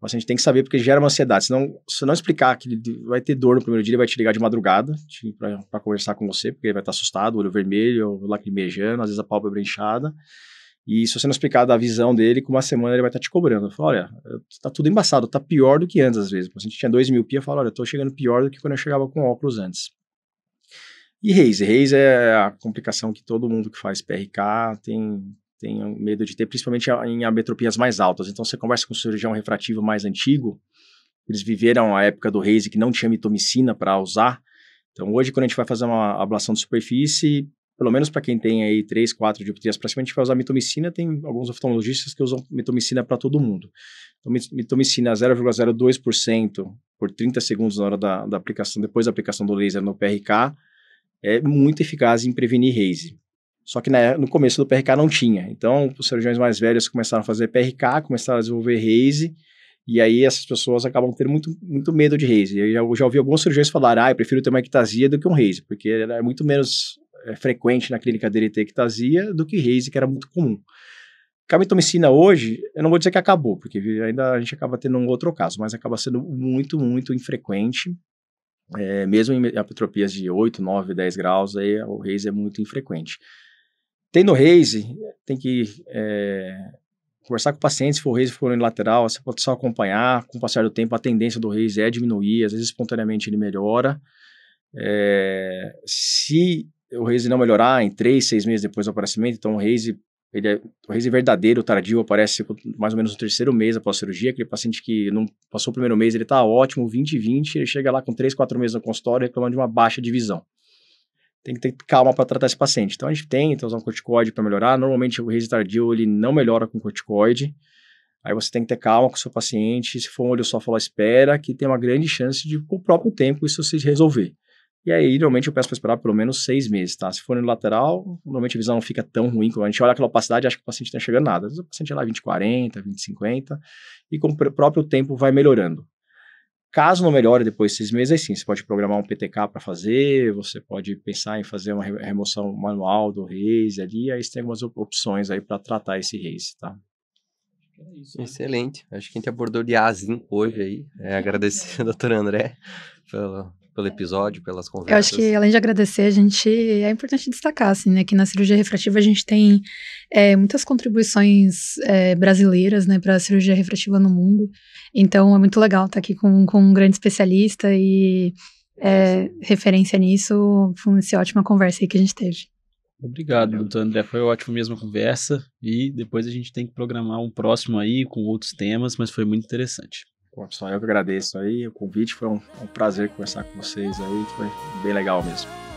Mas a gente tem que saber, porque gera uma ansiedade. Senão, se não explicar que ele vai ter dor no primeiro dia, ele vai te ligar de madrugada para conversar com você, porque ele vai estar assustado, olho vermelho, lacrimejando, às vezes a pálpebra inchada. E se você não explicar da visão dele, com uma semana ele vai estar te cobrando. falo olha, tá tudo embaçado, tá pior do que antes às vezes. A gente tinha dois mil pia, fala, olha, estou tô chegando pior do que quando eu chegava com óculos antes. E reis, reis é a complicação que todo mundo que faz PRK tem, tenho medo de ter, principalmente em ametropias mais altas. Então, você conversa com o cirurgião refrativo mais antigo, eles viveram a época do Reise que não tinha mitomicina para usar. Então, hoje, quando a gente vai fazer uma ablação de superfície, pelo menos para quem tem aí 3, 4 dioptrias para cima, a gente vai usar mitomicina. Tem alguns oftalmologistas que usam mitomicina para todo mundo. Então, mitomicina 0,02% por 30 segundos na hora da, da, aplicação, depois da aplicação do laser no PRK, é muito eficaz em prevenir Reise. Só que né, no começo do PRK não tinha. Então, os cirurgiões mais velhos começaram a fazer PRK, começaram a desenvolver RAISE, e aí essas pessoas acabam tendo muito, muito medo de RAISE. Eu já ouvi alguns cirurgiões falar, ah, eu prefiro ter uma ectasia do que um RAISE, porque é muito menos é, frequente na clínica dele ter ectasia do que RAISE, que era muito comum. Camitomicina hoje, eu não vou dizer que acabou, porque ainda a gente acaba tendo um outro caso, mas acaba sendo muito, muito infrequente. É, mesmo em apetropias de 8, 9, 10 graus, aí o RAISE é muito infrequente. Tem no raise, tem que é, conversar com o paciente se for raise for lateral, você pode só acompanhar, com o passar do tempo a tendência do raise é diminuir, às vezes espontaneamente ele melhora. É, se o raise não melhorar em três, seis meses depois do aparecimento, então o raise ele é, o raise verdadeiro, o tardio, aparece mais ou menos no terceiro mês após a cirurgia. Aquele paciente que não passou o primeiro mês, ele está ótimo, 20 20, ele chega lá com 3, 4 meses no consultório reclamando de uma baixa divisão tem que ter calma para tratar esse paciente. Então a gente tenta usar um corticoide para melhorar. Normalmente o raise tardio ele não melhora com corticoide. Aí você tem que ter calma com o seu paciente. Se for um olho só, falar espera, que tem uma grande chance de, com o próprio tempo, isso se resolver. E aí, normalmente, eu peço para esperar pelo menos seis meses, tá? Se for no lateral, normalmente a visão não fica tão ruim. Quando a gente olha aquela opacidade, acha que o paciente não está chegando nada. Às vezes o paciente é lá 20, 40, 20, 50, e com o próprio tempo vai melhorando. Caso não melhore depois de seis meses, aí sim, você pode programar um PTK para fazer, você pode pensar em fazer uma remoção manual do raise ali, aí você tem algumas opções aí para tratar esse raise, tá? É né? Excelente. Acho que a gente abordou de azinho hoje aí. É, agradecer ao doutor André pelo, pelo episódio, pelas conversas. Eu acho que, além de agradecer, a gente. É importante destacar, assim, né, que na cirurgia refrativa a gente tem é, muitas contribuições é, brasileiras, né, para a cirurgia refrativa no mundo. Então, é muito legal estar tá aqui com, com um grande especialista e é, referência nisso, foi uma ótima conversa aí que a gente teve. Obrigado, doutor André. Foi ótimo mesmo a conversa. E depois a gente tem que programar um próximo aí com outros temas, mas foi muito interessante. Pô, pessoal, eu que agradeço aí o convite, foi um, um prazer conversar com vocês aí, foi bem legal mesmo.